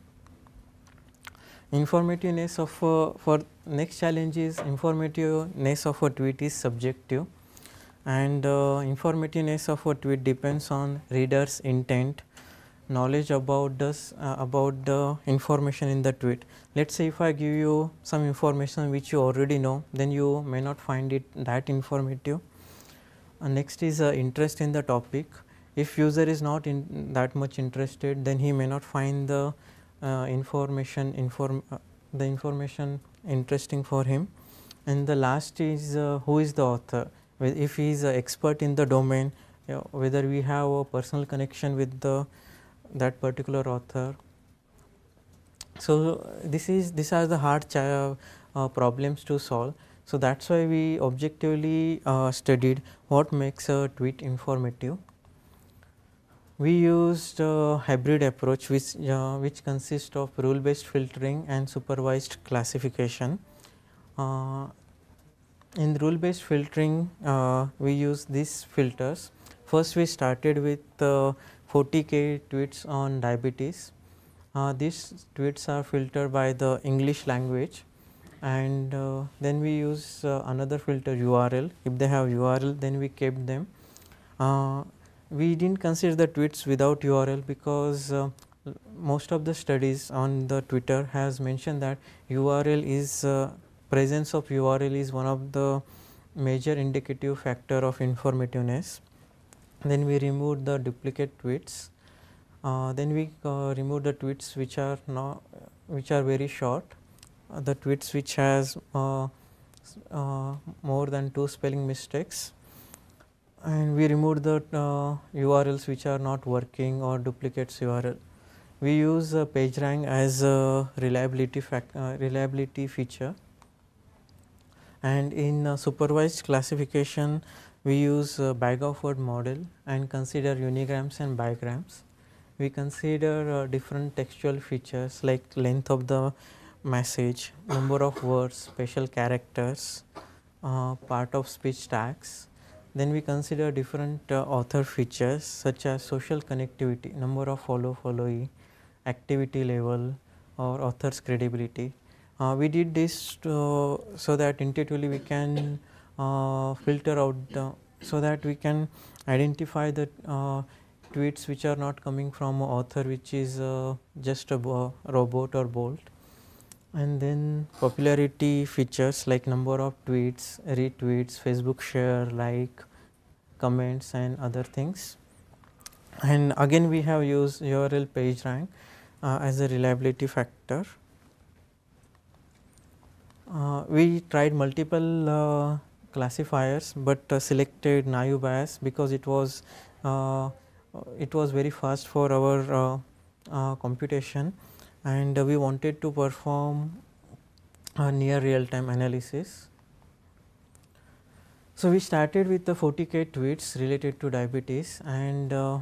Informativeness of uh, for next challenge is informativeness of a tweet is subjective and uh, informativeness of a tweet depends on reader's intent knowledge about this uh, about the information in the tweet. Let us say if I give you some information which you already know then you may not find it that informative. Uh, next is uh, interest in the topic. If user is not in that much interested then he may not find the uh, information inform uh, the information interesting for him and the last is uh, who is the author if he is an expert in the domain you know, whether we have a personal connection with the that particular author. So, this is these are the hard uh, problems to solve. So, that is why we objectively uh, studied what makes a tweet informative we used a hybrid approach which, uh, which consists of rule based filtering and supervised classification. Uh, in rule based filtering uh, we use these filters. First we started with 40k uh, tweets on diabetes. Uh, these tweets are filtered by the English language and uh, then we use another filter URL. If they have URL then we kept them we didn't consider the tweets without URL because uh, most of the studies on the Twitter has mentioned that URL is uh, presence of URL is one of the major indicative factor of informativeness. Then we removed the duplicate tweets. Uh, then we uh, removed the tweets which are not which are very short. Uh, the tweets which has uh, more than two spelling mistakes and we removed the uh, URLs which are not working or duplicates URL. We use uh, PageRank as a reliability fact, uh, reliability feature and in uh, supervised classification we use uh, bag of word model and consider unigrams and bigrams. We consider uh, different textual features like length of the message, number of words, special characters, part of speech tags then we consider different uh, author features such as social connectivity, number of follow followee, activity level or author's credibility. Uh, we did this to, uh, so that intuitively we can uh, filter out the, so that we can identify the uh, tweets which are not coming from author which is uh, just a robot or bolt and then popularity features like number of tweets, retweets, Facebook share, like comments and other things. And again we have used URL page uh, as a reliability factor. Uh, we tried multiple uh, classifiers, but uh, selected naive bias because it was uh, it was very fast for our uh, computation and we wanted to perform a near real time analysis so, we started with the 40k tweets related to diabetes and uh,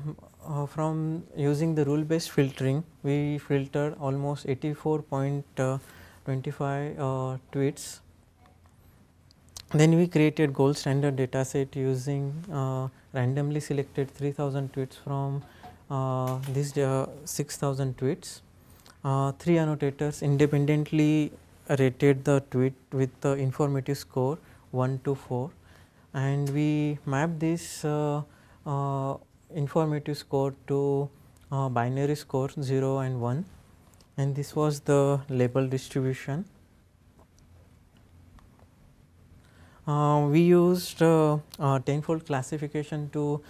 uh, from using the rule based filtering we filtered almost 84.25 uh, uh, tweets. Then we created gold standard data set using uh, randomly selected 3000 tweets from uh, these 6000 tweets. Uh, three annotators independently rated the tweet with the informative score 1 to 4 and we map this uh, uh, informative score to uh, binary score 0 and 1 and this was the label distribution. Uh, we used uh, uh, tenfold classification to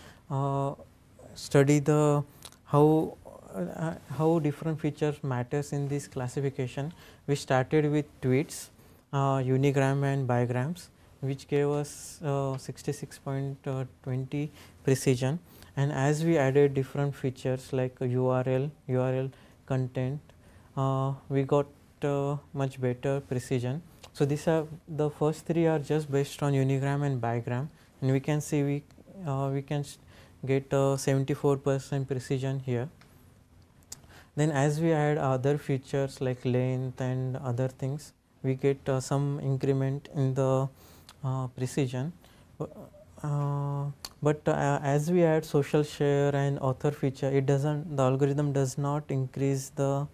study the how how different features matters in this classification. We started with tweets, unigram and bigrams which gave us uh, 66.20 uh, precision and as we added different features like URL, URL content, uh, we got much better precision. So, these are the first three are just based on unigram and bigram and we can see we, uh, we can get 74 percent precision here. Then as we add other features like length and other things, we get uh, some increment in the uh, precision, uh, but uh, as we add social share and author feature, it does not the algorithm does not increase the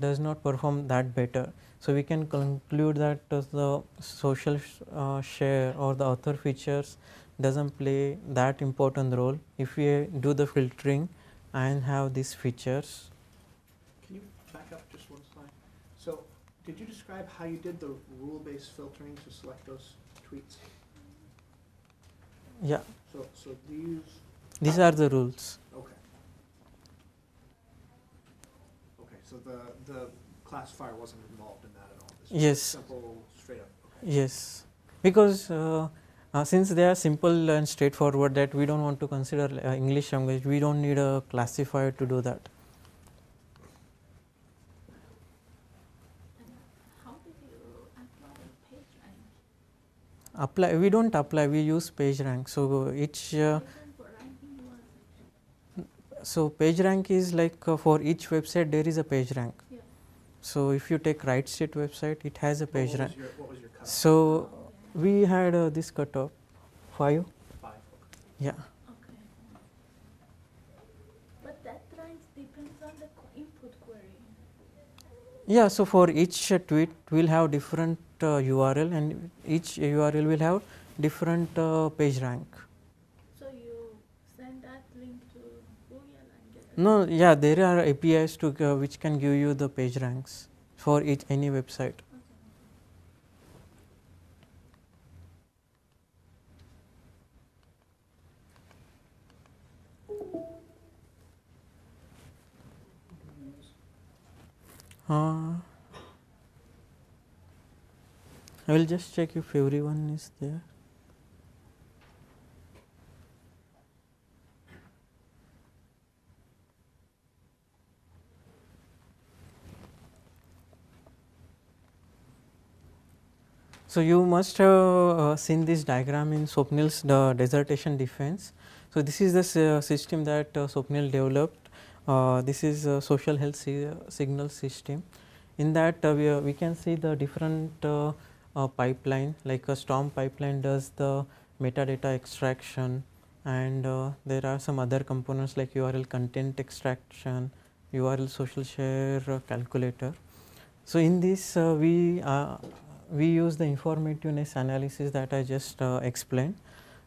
does not perform that better. So, we can conclude that uh, the social sh uh, share or the author features does not play that important role if we do the filtering and have these features Did you describe how you did the rule-based filtering to select those tweets? Yeah. So, so these. These are the rules. Okay. Okay, so the the classifier wasn't involved in that at all. This yes. Simple, straight up. Okay. Yes, because. Uh, uh, since they are simple and straightforward that we do not want to consider uh, English language, we do not need a classifier to do that. apply we do not apply we use PageRank. So, each uh, so PageRank is like uh, for each website there is a PageRank. Yeah. So, if you take right state website it has a PageRank. So, we had uh, this cutoff five. Five. Yeah. Yeah, so for each tweet, we'll have different URL uh, and each URL will have different uh, page rank. So you send that link to Google and get No, yeah, there are APIs to uh, which can give you the page ranks for each any website. Uh, I will just check if everyone is there. So, you must have uh, seen this diagram in Swapnil's the dissertation defense. So, this is the uh, system that uh, Swapnil developed. Uh, this is a social health si uh, signal system. In that, uh, we, we can see the different uh, a pipeline like a storm pipeline does the metadata extraction and uh, there are some other components like URL content extraction, URL social share uh, calculator. So, in this uh, we uh, we use the informativeness analysis that I just uh, explained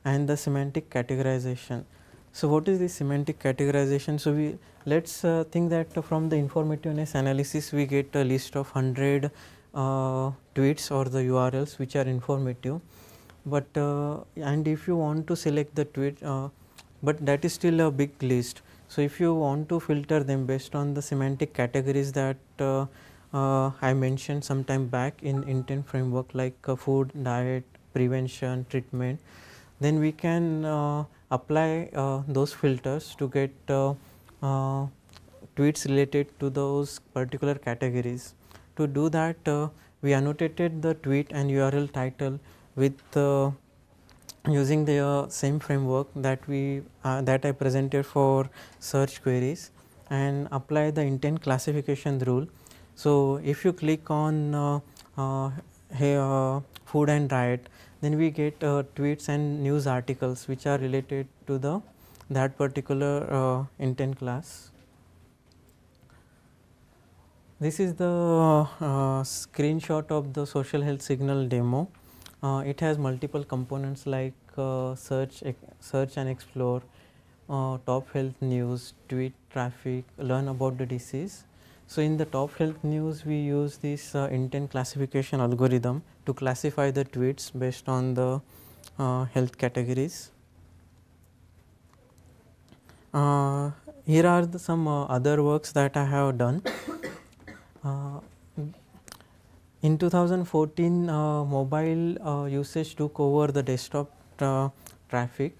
and the semantic categorization. So, what is the semantic categorization? So, we let us uh, think that from the informativeness analysis we get a list of 100 uh, tweets or the URLs which are informative but uh, and if you want to select the tweet uh, but that is still a big list. So, if you want to filter them based on the semantic categories that uh, uh, I mentioned some time back in intent framework like uh, food, diet, prevention, treatment, then we can apply those filters to get tweets related to those particular categories. To do that uh, we annotated the tweet and URL title with uh, using the uh, same framework that we that I presented for search queries and apply the intent classification rule. So, if you click on hey, uh, food and diet then we get uh, tweets and news articles which are related to the that particular uh, intent class. This is the uh, screenshot of the social health signal demo. Uh, it has multiple components like uh, search, search and explore, uh, top health news, tweet traffic, learn about the disease. So, in the top health news we use this uh, intent classification algorithm to classify the tweets based on the uh, health categories. here are some other works that I have done. In 2014, uh, mobile uh, usage took over the desktop uh, traffic.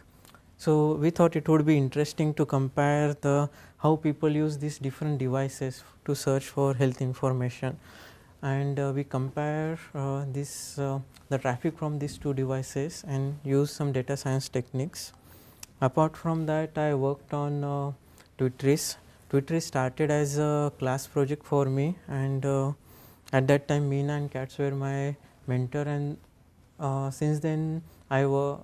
So we thought it would be interesting to compare the how people use these different devices to search for health information, and uh, we compare uh, this uh, the traffic from these two devices and use some data science techniques. Apart from that, I worked on uh, Twitteris. Twitteris started as a class project for me and at that time Meena and Katz were my mentor and uh, since then I were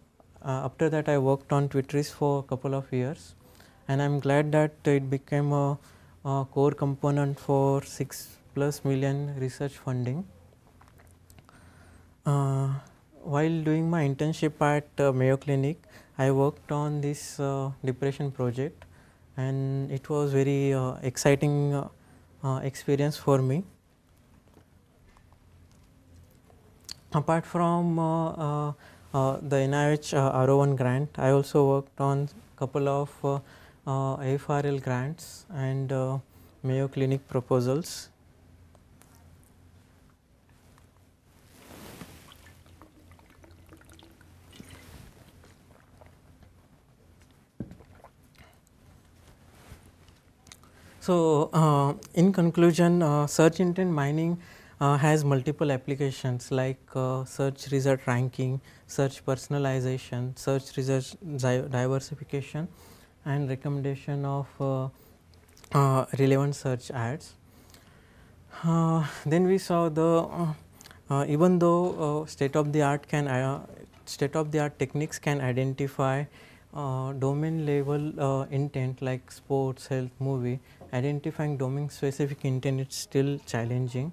uh, after that I worked on Twitteris for a couple of years and I am glad that it became a, a, core component for 6 plus million research funding. Uh, while doing my internship at uh, Mayo Clinic I worked on this uh, depression project and it was very uh, exciting experience for me apart from uh, uh, uh, the NIH R01 grant, I also worked on a couple of AFRL grants and Mayo Clinic proposals. So, uh, in conclusion uh, search intent mining uh, has multiple applications like uh, search result ranking, search personalization, search result diversification and recommendation of uh, uh relevant search ads. Uh, then we saw the uh, even though state of the art can state of the art techniques can identify domain level intent like sports, health, movie, identifying domain specific intent is still challenging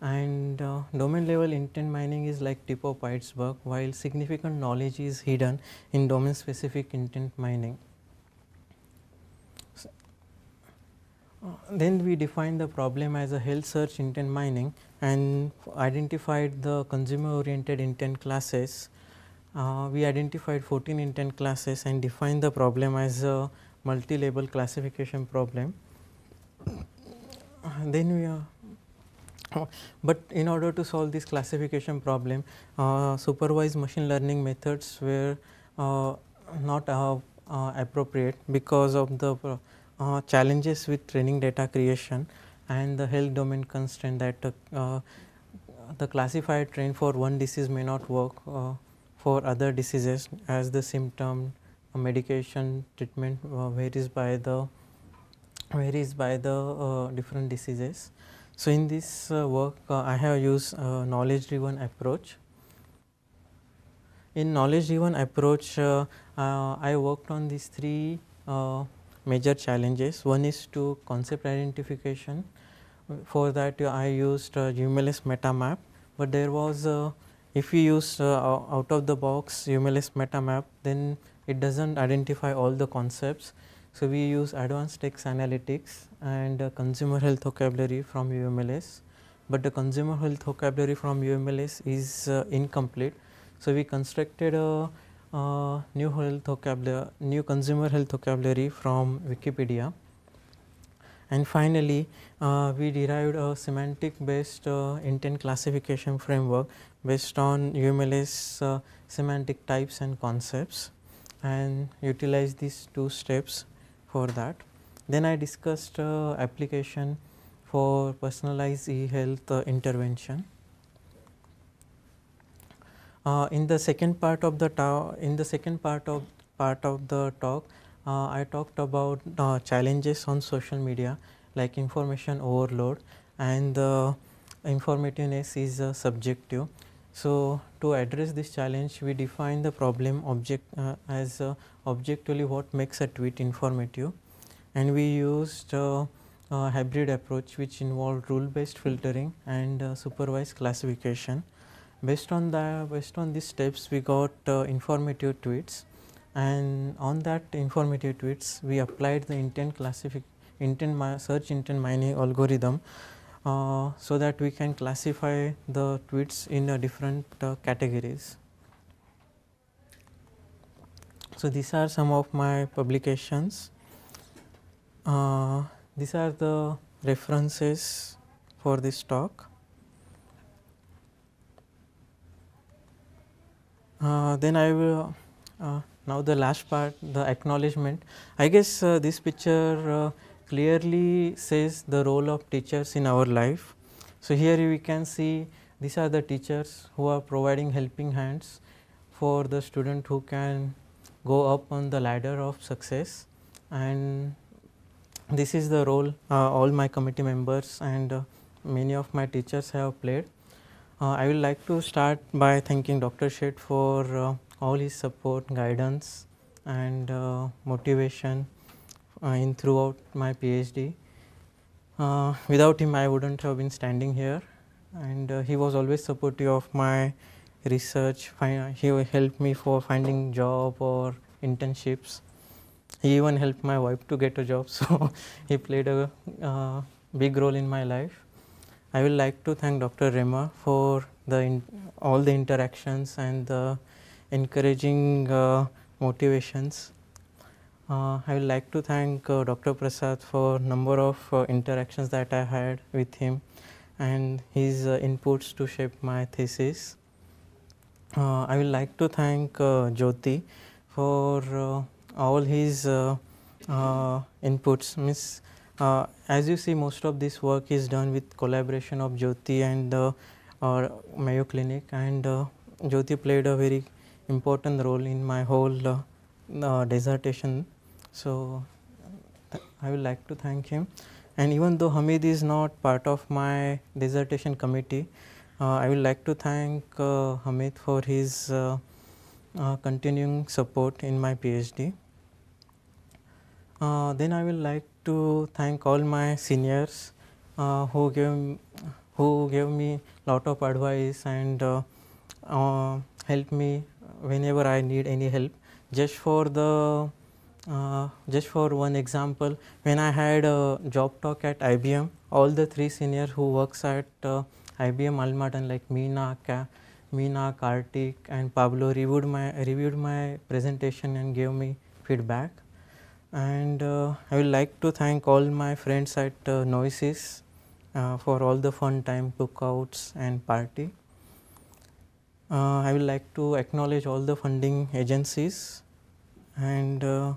and uh, domain level intent mining is like tipo of iceberg, while significant knowledge is hidden in domain specific intent mining. Uh, then we defined the problem as a health search intent mining and identified the consumer oriented intent classes. Uh, we identified 14 intent classes and defined the problem as a multi-label classification problem. [COUGHS] then we are. Oh, but in order to solve this classification problem, uh, supervised machine learning methods were uh, not uh, appropriate because of the challenges with training data creation and the health domain constraint that the classified train for one disease may not work uh, for other diseases as the symptom uh, medication treatment uh, varies by the varies by the different diseases so, in this uh, work uh, I have used uh, knowledge driven approach. In knowledge driven approach uh, uh, I worked on these three uh, major challenges. One is to concept identification for that I used uh, UMLS MetaMap, but there was if we use out of the box UMLS MetaMap then it does not identify all the concepts so, we use advanced text analytics and uh, consumer health vocabulary from UMLS, but the consumer health vocabulary from UMLS is uh, incomplete. So, we constructed a, a new health vocabulary, new consumer health vocabulary from Wikipedia. And finally, uh, we derived a semantic based uh, intent classification framework based on UMLS uh, semantic types and concepts and utilize these two steps for that. Then I discussed uh, application for personalized e-health uh, intervention. Uh, in the second part of the in the second part of part of the talk, uh, I talked about uh, challenges on social media like information overload and the uh, informativeness is subjective so, to address this challenge we define the problem object uh, as uh, objectively what makes a tweet informative and we used uh, a hybrid approach which involved rule based filtering and uh, supervised classification. Based on the based on these steps we got uh, informative tweets and on that informative tweets we applied the intent classific intent search intent mining algorithm uh, so that we can classify the tweets in uh, different uh, categories. So, these are some of my publications. Uh, these are the references for this talk. Uh, then I will uh, now the last part the acknowledgement. I guess this picture clearly says the role of teachers in our life. So, here we can see these are the teachers who are providing helping hands for the student who can go up on the ladder of success and this is the role uh, all my committee members and uh, many of my teachers have played. Uh, I would like to start by thanking Dr. Shet for uh, all his support, guidance and uh, motivation uh, in throughout my PhD. Uh, without him, I wouldn't have been standing here, and uh, he was always supportive of my research. He helped me for finding job or internships. He even helped my wife to get a job, [LAUGHS] so he played a uh, big role in my life. I will like to thank Dr. Rema for the all the interactions and the encouraging uh, motivations uh, I would like to thank uh, Dr. Prasad for number of uh, interactions that I had with him and his uh, inputs to shape my thesis. Uh, I would like to thank uh, Jyoti for all his inputs. Miss, as you see, most of this work is done with collaboration of Jyoti and the Mayo Clinic, and Jyoti played a very important role in my whole dissertation so, I would like to thank him and even though Hamid is not part of my dissertation committee, uh, I would like to thank uh, Hamid for his uh, uh continuing support in my PhD. Uh, then I would like to thank all my seniors uh, who gave who gave me lot of advice and helped me whenever I need any help. Just for the uh, just for one example, when I had a job talk at IBM, all the three seniors who works at uh, IBM Almaden like Meena, Ka, Meena, Kartik and Pablo reviewed my, reviewed my presentation and gave me feedback. And uh, I would like to thank all my friends at uh, Noises uh, for all the fun time cookouts and party. Uh, I would like to acknowledge all the funding agencies and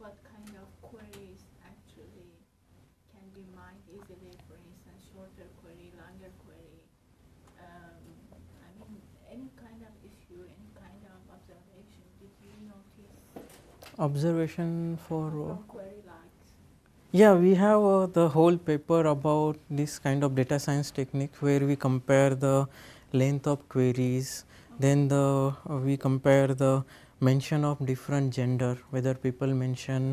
what kind of queries actually can be mined easily, for instance, shorter query, longer query. Um, I mean, any kind of issue, any kind of observation, did you notice? Observation for? query logs. Yeah, we have uh, the whole paper about this kind of data science technique where we compare the length of queries, then the uh, we compare the mention of different gender whether people mention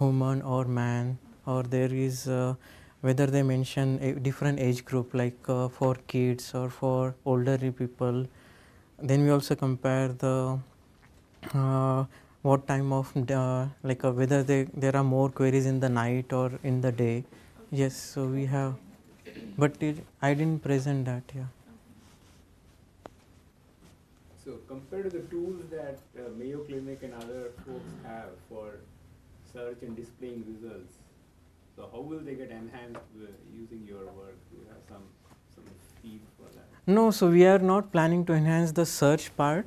woman or man or there is uh, whether they mention a different age group like uh, for kids or for older people then we also compare the uh, what time of uh, like uh, whether they, there are more queries in the night or in the day yes so we have but it, i didn't present that yeah so compared to the tools that uh, Mayo Clinic and other folks have for search and displaying results, so how will they get enhanced using your work? Do you have some, some feed for that? No, so we are not planning to enhance the search part,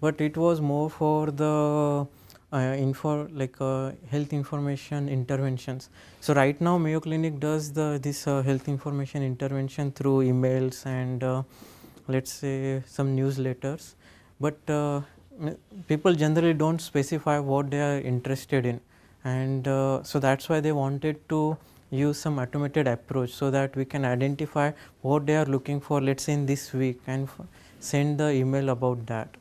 but it was more for the uh, info like uh, health information interventions. So right now Mayo Clinic does the this uh, health information intervention through emails and uh, let's say some newsletters but uh, people generally do not specify what they are interested in and uh, so that is why they wanted to use some automated approach so that we can identify what they are looking for let us say in this week and send the email about that.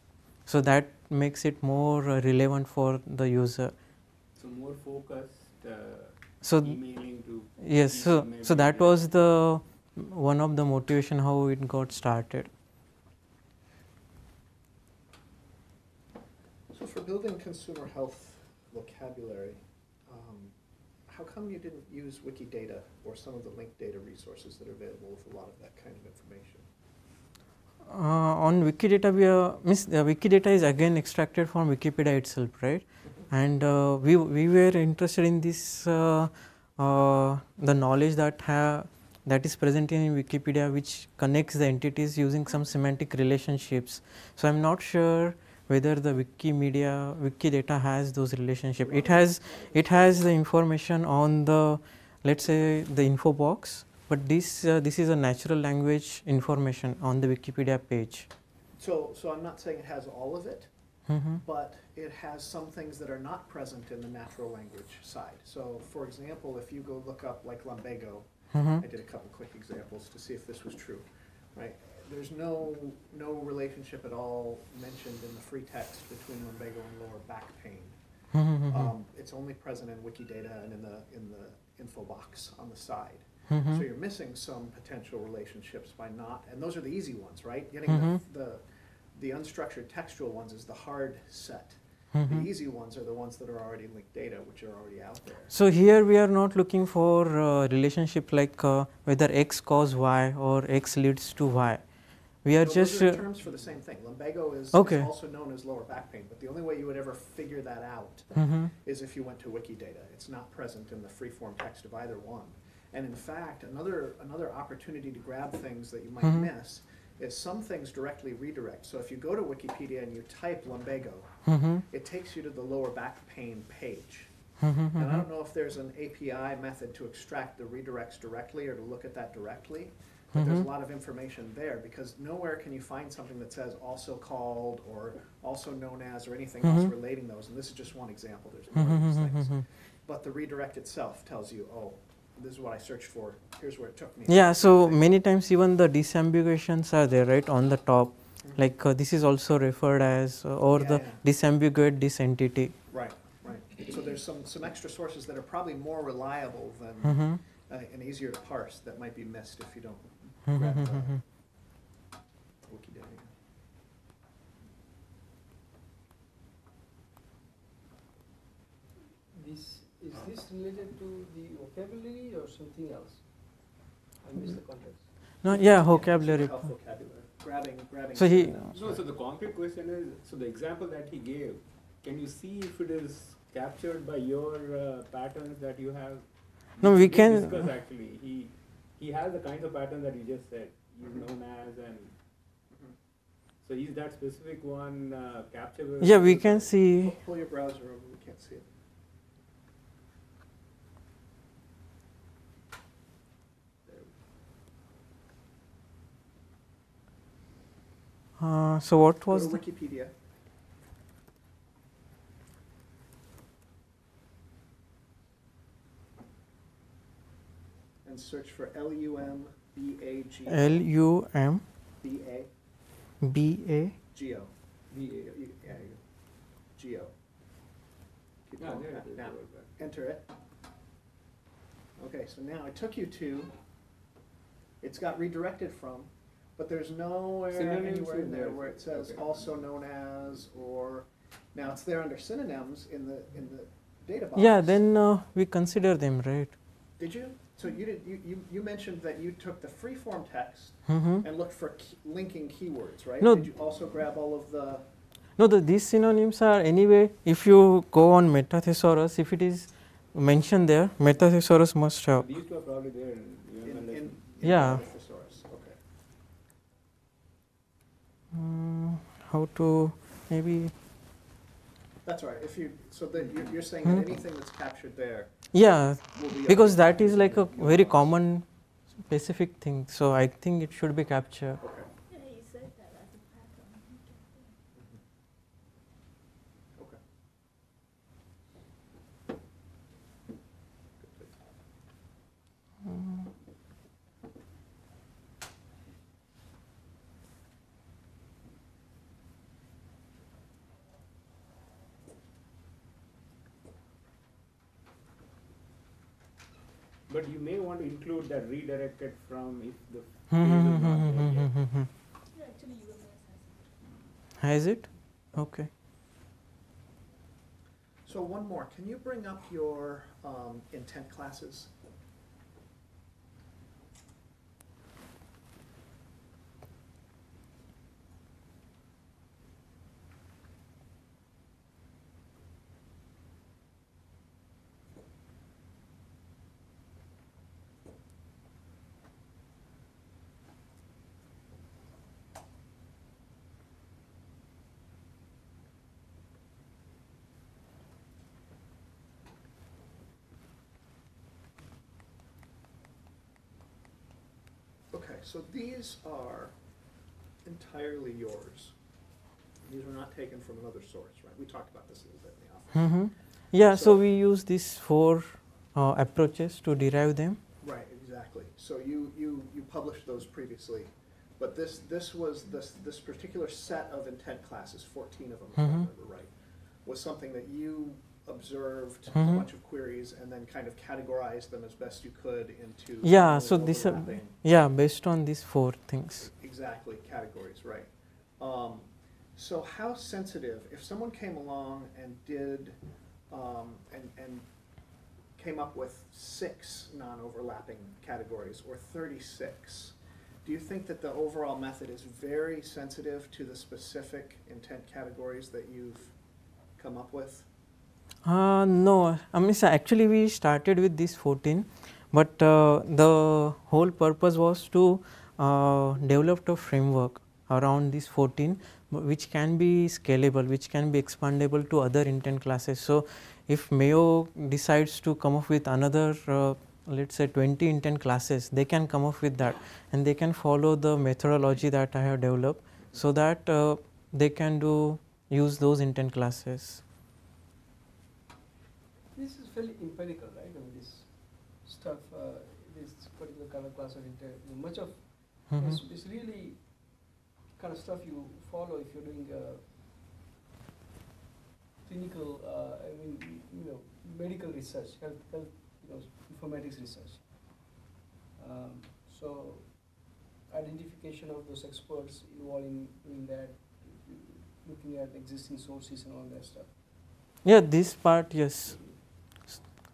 So, that makes it more uh, relevant for the user. So, more focused uh, so emailing to Yes, so, so that was the one of the motivation how it got started. for building consumer health vocabulary, um, how come you didn't use Wikidata or some of the linked data resources that are available with a lot of that kind of information? Uh, on Wikidata, we are miss uh, Wikidata is again extracted from Wikipedia itself, right? Mm-hmm. and uh, we we were interested in this uh, uh, the knowledge that ha, that is present in Wikipedia which connects the entities using some semantic relationships. So I'm not sure whether the Wikimedia Wikidata has those relationship. It has it has the information on the let us say the info box, but this uh, this is a natural language information on the Wikipedia page. So so I'm not saying it has all of it, mm -hmm. but it has some things that are not present in the natural language side. So for example, if you go look up like lumbago, mm -hmm. I did a couple quick examples to see if this was true, right? there's no, no relationship at all mentioned in the free text between lumbago and lower back pain. Mm-hmm. um, it's only present in Wikidata and in the, in the info box on the side. Mm-hmm. So you're missing some potential relationships by not, and those are the easy ones, right? Getting the, mm-hmm. the, the unstructured textual ones is the hard set. The easy ones are the ones that are already linked data, which are already out there. So here we are not looking for a uh, relationship like uh, whether x cause y or x leads to y. We are just. are uh, terms for the same thing. Lumbago is, is Okay. also known as lower back pain, but the only way you would ever figure that out Mhm. is if you went to Wikidata. It's not present in the free-form text of either one. And in fact, another, another opportunity to grab things that you might Mhm. miss is some things directly redirect. So if you go to Wikipedia and you type lumbago, Mhm, it takes you to the lower back pain page. mhm, And I do mm-hmm. don't know if there's an API method to extract the redirects directly or to look at that directly but mm -hmm. there's mm-hmm. a lot of information there because nowhere can you find something that says also called or also known as or anything mm -hmm. else mm-hmm. relating those. And this is just one example. There's more mm -hmm. of these things. Mm-hmm. But the redirect itself tells you, oh, this is what I searched for. Here's where it took me. Yeah. So many times even the disambiguations are there, right, on the top. Like uh, this is also referred as uh, or yeah, the yeah. disambiguate this entity. Right. Right. So there's some some extra sources that are probably more reliable than. Uh, and easier to parse that might be missed if you don't this, is this related to the vocabulary or something else? I missed the context. No, yeah, vocabulary. vocabulary. Grabbing, grabbing. So he. No, so the concrete question is, so the example that he gave, can you see if it is captured by your uh, patterns that you have? No, we can. Discuss actually. He he has the kinds of patterns that you just said. He's mm-hmm. known as and mm-hmm. so is that specific one uh, Yeah, we can see. Pull your browser over. We can't see it. Uh, so what was Wikipedia? search for L U M B A G. L U M B A B A G O. B A enter it. Okay, so now I took you to. It's got redirected from, but there's nowhere synonyms anywhere in there where it says okay. also known as or. Now it's there under synonyms in the in the data box. Yeah, then uh, we consider them, right? Did you? So you did, you, you, you mentioned that you took the free-form text Mhm. and looked for key- linking keywords, right? No. Did you also grab all of the, No, the, these synonyms are anyway, if you go on Metathesaurus, if it is mentioned there, Metathesaurus must have. These two are probably there in in, in, in Yeah. Okay. Mm, how to maybe that's right. If you so you, you're saying hmm? that anything that's captured there. Yeah, be because that is like a very common specific thing. So I think it should be captured. Okay. but you may want to include that redirected from if the hmm, hmm, hmm, Has it? Okay. So one more. Can you bring up your um, intent classes? so these are entirely yours. These are not taken from another source, right? We talked about this a little bit in the office. Mm -hmm. Yeah, so, so, we use these four uh, approaches to derive them. Right, exactly. So you, you, you published those previously, but this, this was this, this particular set of intent classes, 14 of them, mm -hmm. if I mm-hmm. remember right, was something that you observed a Mhm. bunch of queries and then kind of categorized them as best you could into. Yeah, so these are, yeah, based on these four things. Exactly, categories, right. Um, so how sensitive, if someone came along and did, um, and, and came up with six non-overlapping categories or thirty-six, do you think that the overall method is very sensitive to the specific intent categories that you've come up with? Uh, no, I mean, so actually we started with this 14, but uh, the whole purpose was to uh, develop a framework around this 14 which can be scalable, which can be expandable to other intent classes. So, if Mayo decides to come up with another uh, let us say 20 intent classes, they can come up with that and they can follow the methodology that I have developed so that uh, they can do use those intent classes totally empirical, right? I mean, this stuff, uh, this particular kind of class of inter, much of mm-hmm. it's, it's really kind of stuff you follow if you're doing a uh, clinical, uh, I mean, you know, medical research, health, health, you know, informatics research. Um, so, identification of those experts involved in doing that, looking at existing sources and all that stuff. Yeah, this part, yes.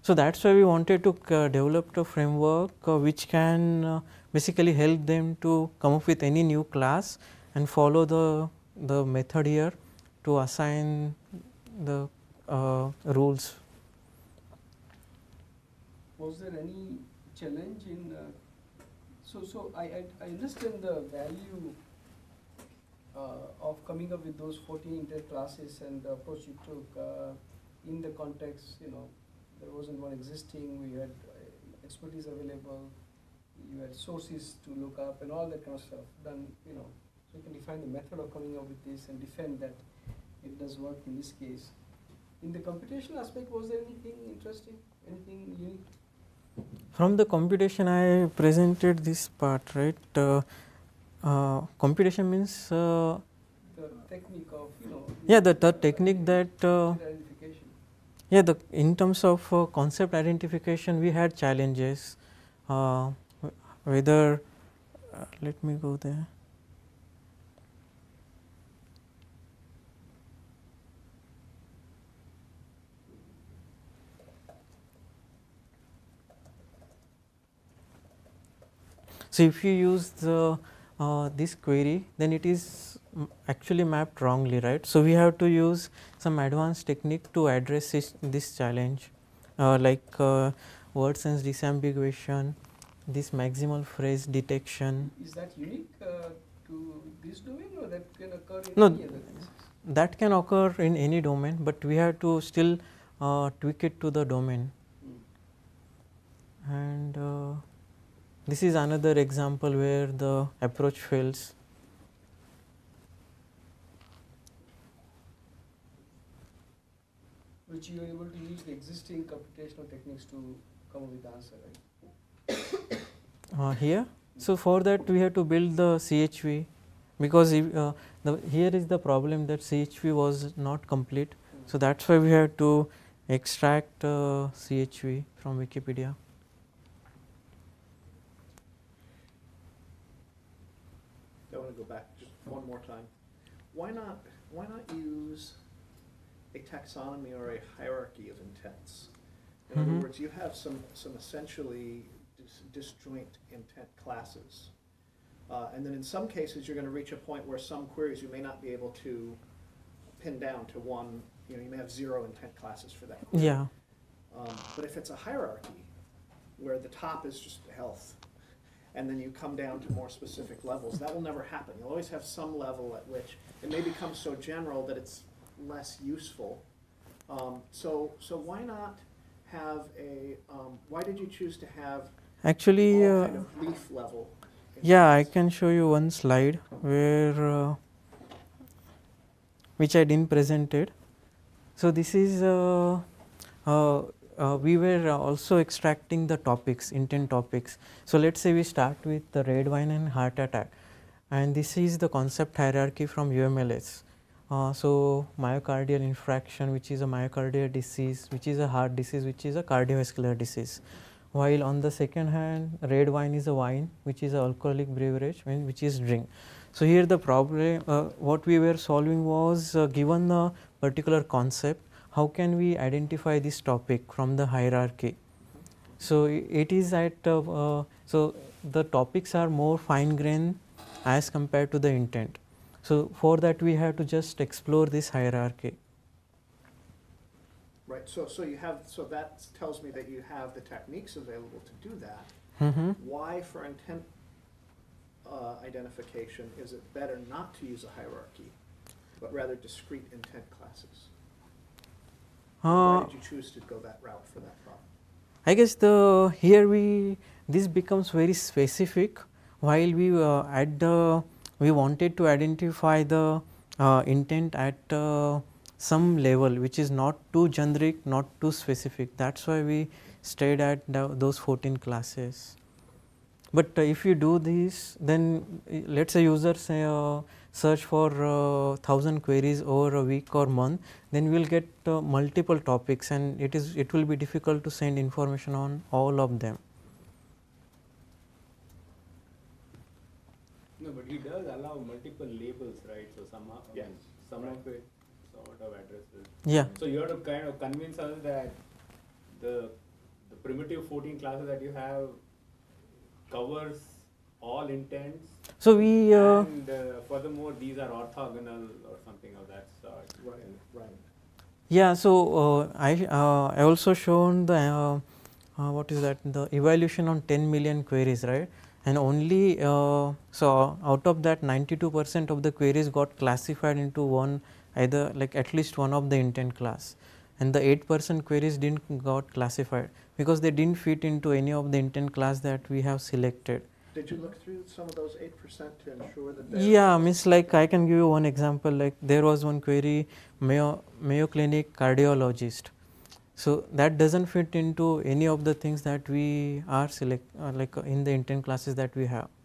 So, that is why we wanted to uh, develop a framework uh, which can uh, basically help them to come up with any new class and follow the, the method here to assign the uh, rules. Was there any challenge in, uh, so, so I, I, I, understand the value uh, of coming up with those 14 classes and the approach you took in the context, you know, there wasn't one existing, we had uh, expertise available, you had sources to look up and all that kind of stuff. Then, you know, so you can define the method of coming up with this and defend that it does work in this case. In the computational aspect, was there anything interesting, anything unique? From the computation, I presented this part, right? Uh, uh, computation means uh, the technique of you know. Yeah, the, the technique that uh, yeah, the in terms of uh, concept identification, we had challenges. Uh, whether uh, let me go there. So, if you use the uh, this query, then it is actually mapped wrongly right. So, we have to use some advanced technique to address this, this challenge uh, like uh, word sense disambiguation, this maximal phrase detection. Is that unique uh, to this domain or that can occur in no, That can occur in any domain, but we have to still uh, tweak it to the domain. Hmm. And uh, this is another example where the approach fails which you are able to use the existing computational techniques to come up with the answer, right? [COUGHS] Uh, here? So, for that we have to build the CHV because if, uh, the, here is the problem that CHV was not complete. Mm So, that is why we have to extract uh, CHV from Wikipedia. I want to go back just one more time. Why not, why not use taxonomy or a hierarchy of intents. In other mm-hmm. words, you have some, some essentially dis- disjoint intent classes. Uh, and then in some cases, you're going to reach a point where some queries you may not be able to pin down to one, you know, you may have zero intent classes for that. query. Yeah. Um, but if it's a hierarchy where the top is just health, and then you come down to more specific levels, that will never happen. You'll always have some level at which it may become so general that it's less useful. Um, so, so why not have a, um, why did you choose to have actually uh, kind of leaf level? Yeah, I can show you one slide where, uh, which I didn't presented. So this is, uh, uh, uh, we were also extracting the topics, intent topics. So let's say we start with the red wine and heart attack and this is the concept hierarchy from UMLS. Uh, so myocardial infarction which is a myocardial disease which is a heart disease which is a cardiovascular disease while on the second hand red wine is a wine which is an alcoholic beverage which is drink so here the problem uh, what we were solving was uh, given the particular concept how can we identify this topic from the hierarchy so it is at uh, uh, so the topics are more fine grained as compared to the intent so, for that we have to just explore this hierarchy. Right. So, so you have so that tells me that you have the techniques available to do that. Mm -hmm. Why, for intent uh, identification, is it better not to use a hierarchy, but rather discrete intent classes? Uh, Why did you choose to go that route for that problem? I guess the here we this becomes very specific while we uh, at the we wanted to identify the uh, intent at uh, some level which is not too generic, not too specific. That is why we stayed at the, those 14 classes. But uh, if you do this, then eh, let us say user say uh, search for 1000 uh, queries over a week or month, then we will get uh, multiple topics and it is it will be difficult to send information on all of them. No, but he does allow multiple labels, right? So some of, yes. some right. of it sort of addresses. Yeah. So you have to kind of convince us that the the primitive 14 classes that you have covers all intents. So we. Uh, and uh, furthermore, these are orthogonal or something of that sort. Right. Right. Yeah. So uh, I uh, I also shown the uh, uh, what is that the evaluation on 10 million queries, right? and only uh, so out of that 92 percent of the queries got classified into one either like at least one of the intent class and the 8 percent queries did not got classified because they did not fit into any of the intent class that we have selected. Did you look through some of those 8 percent to ensure that Yeah, I means like I can give you one example like there was one query Mayo, Mayo Clinic cardiologist so, that does not fit into any of the things that we are select uh, like uh, in the intent classes that we have.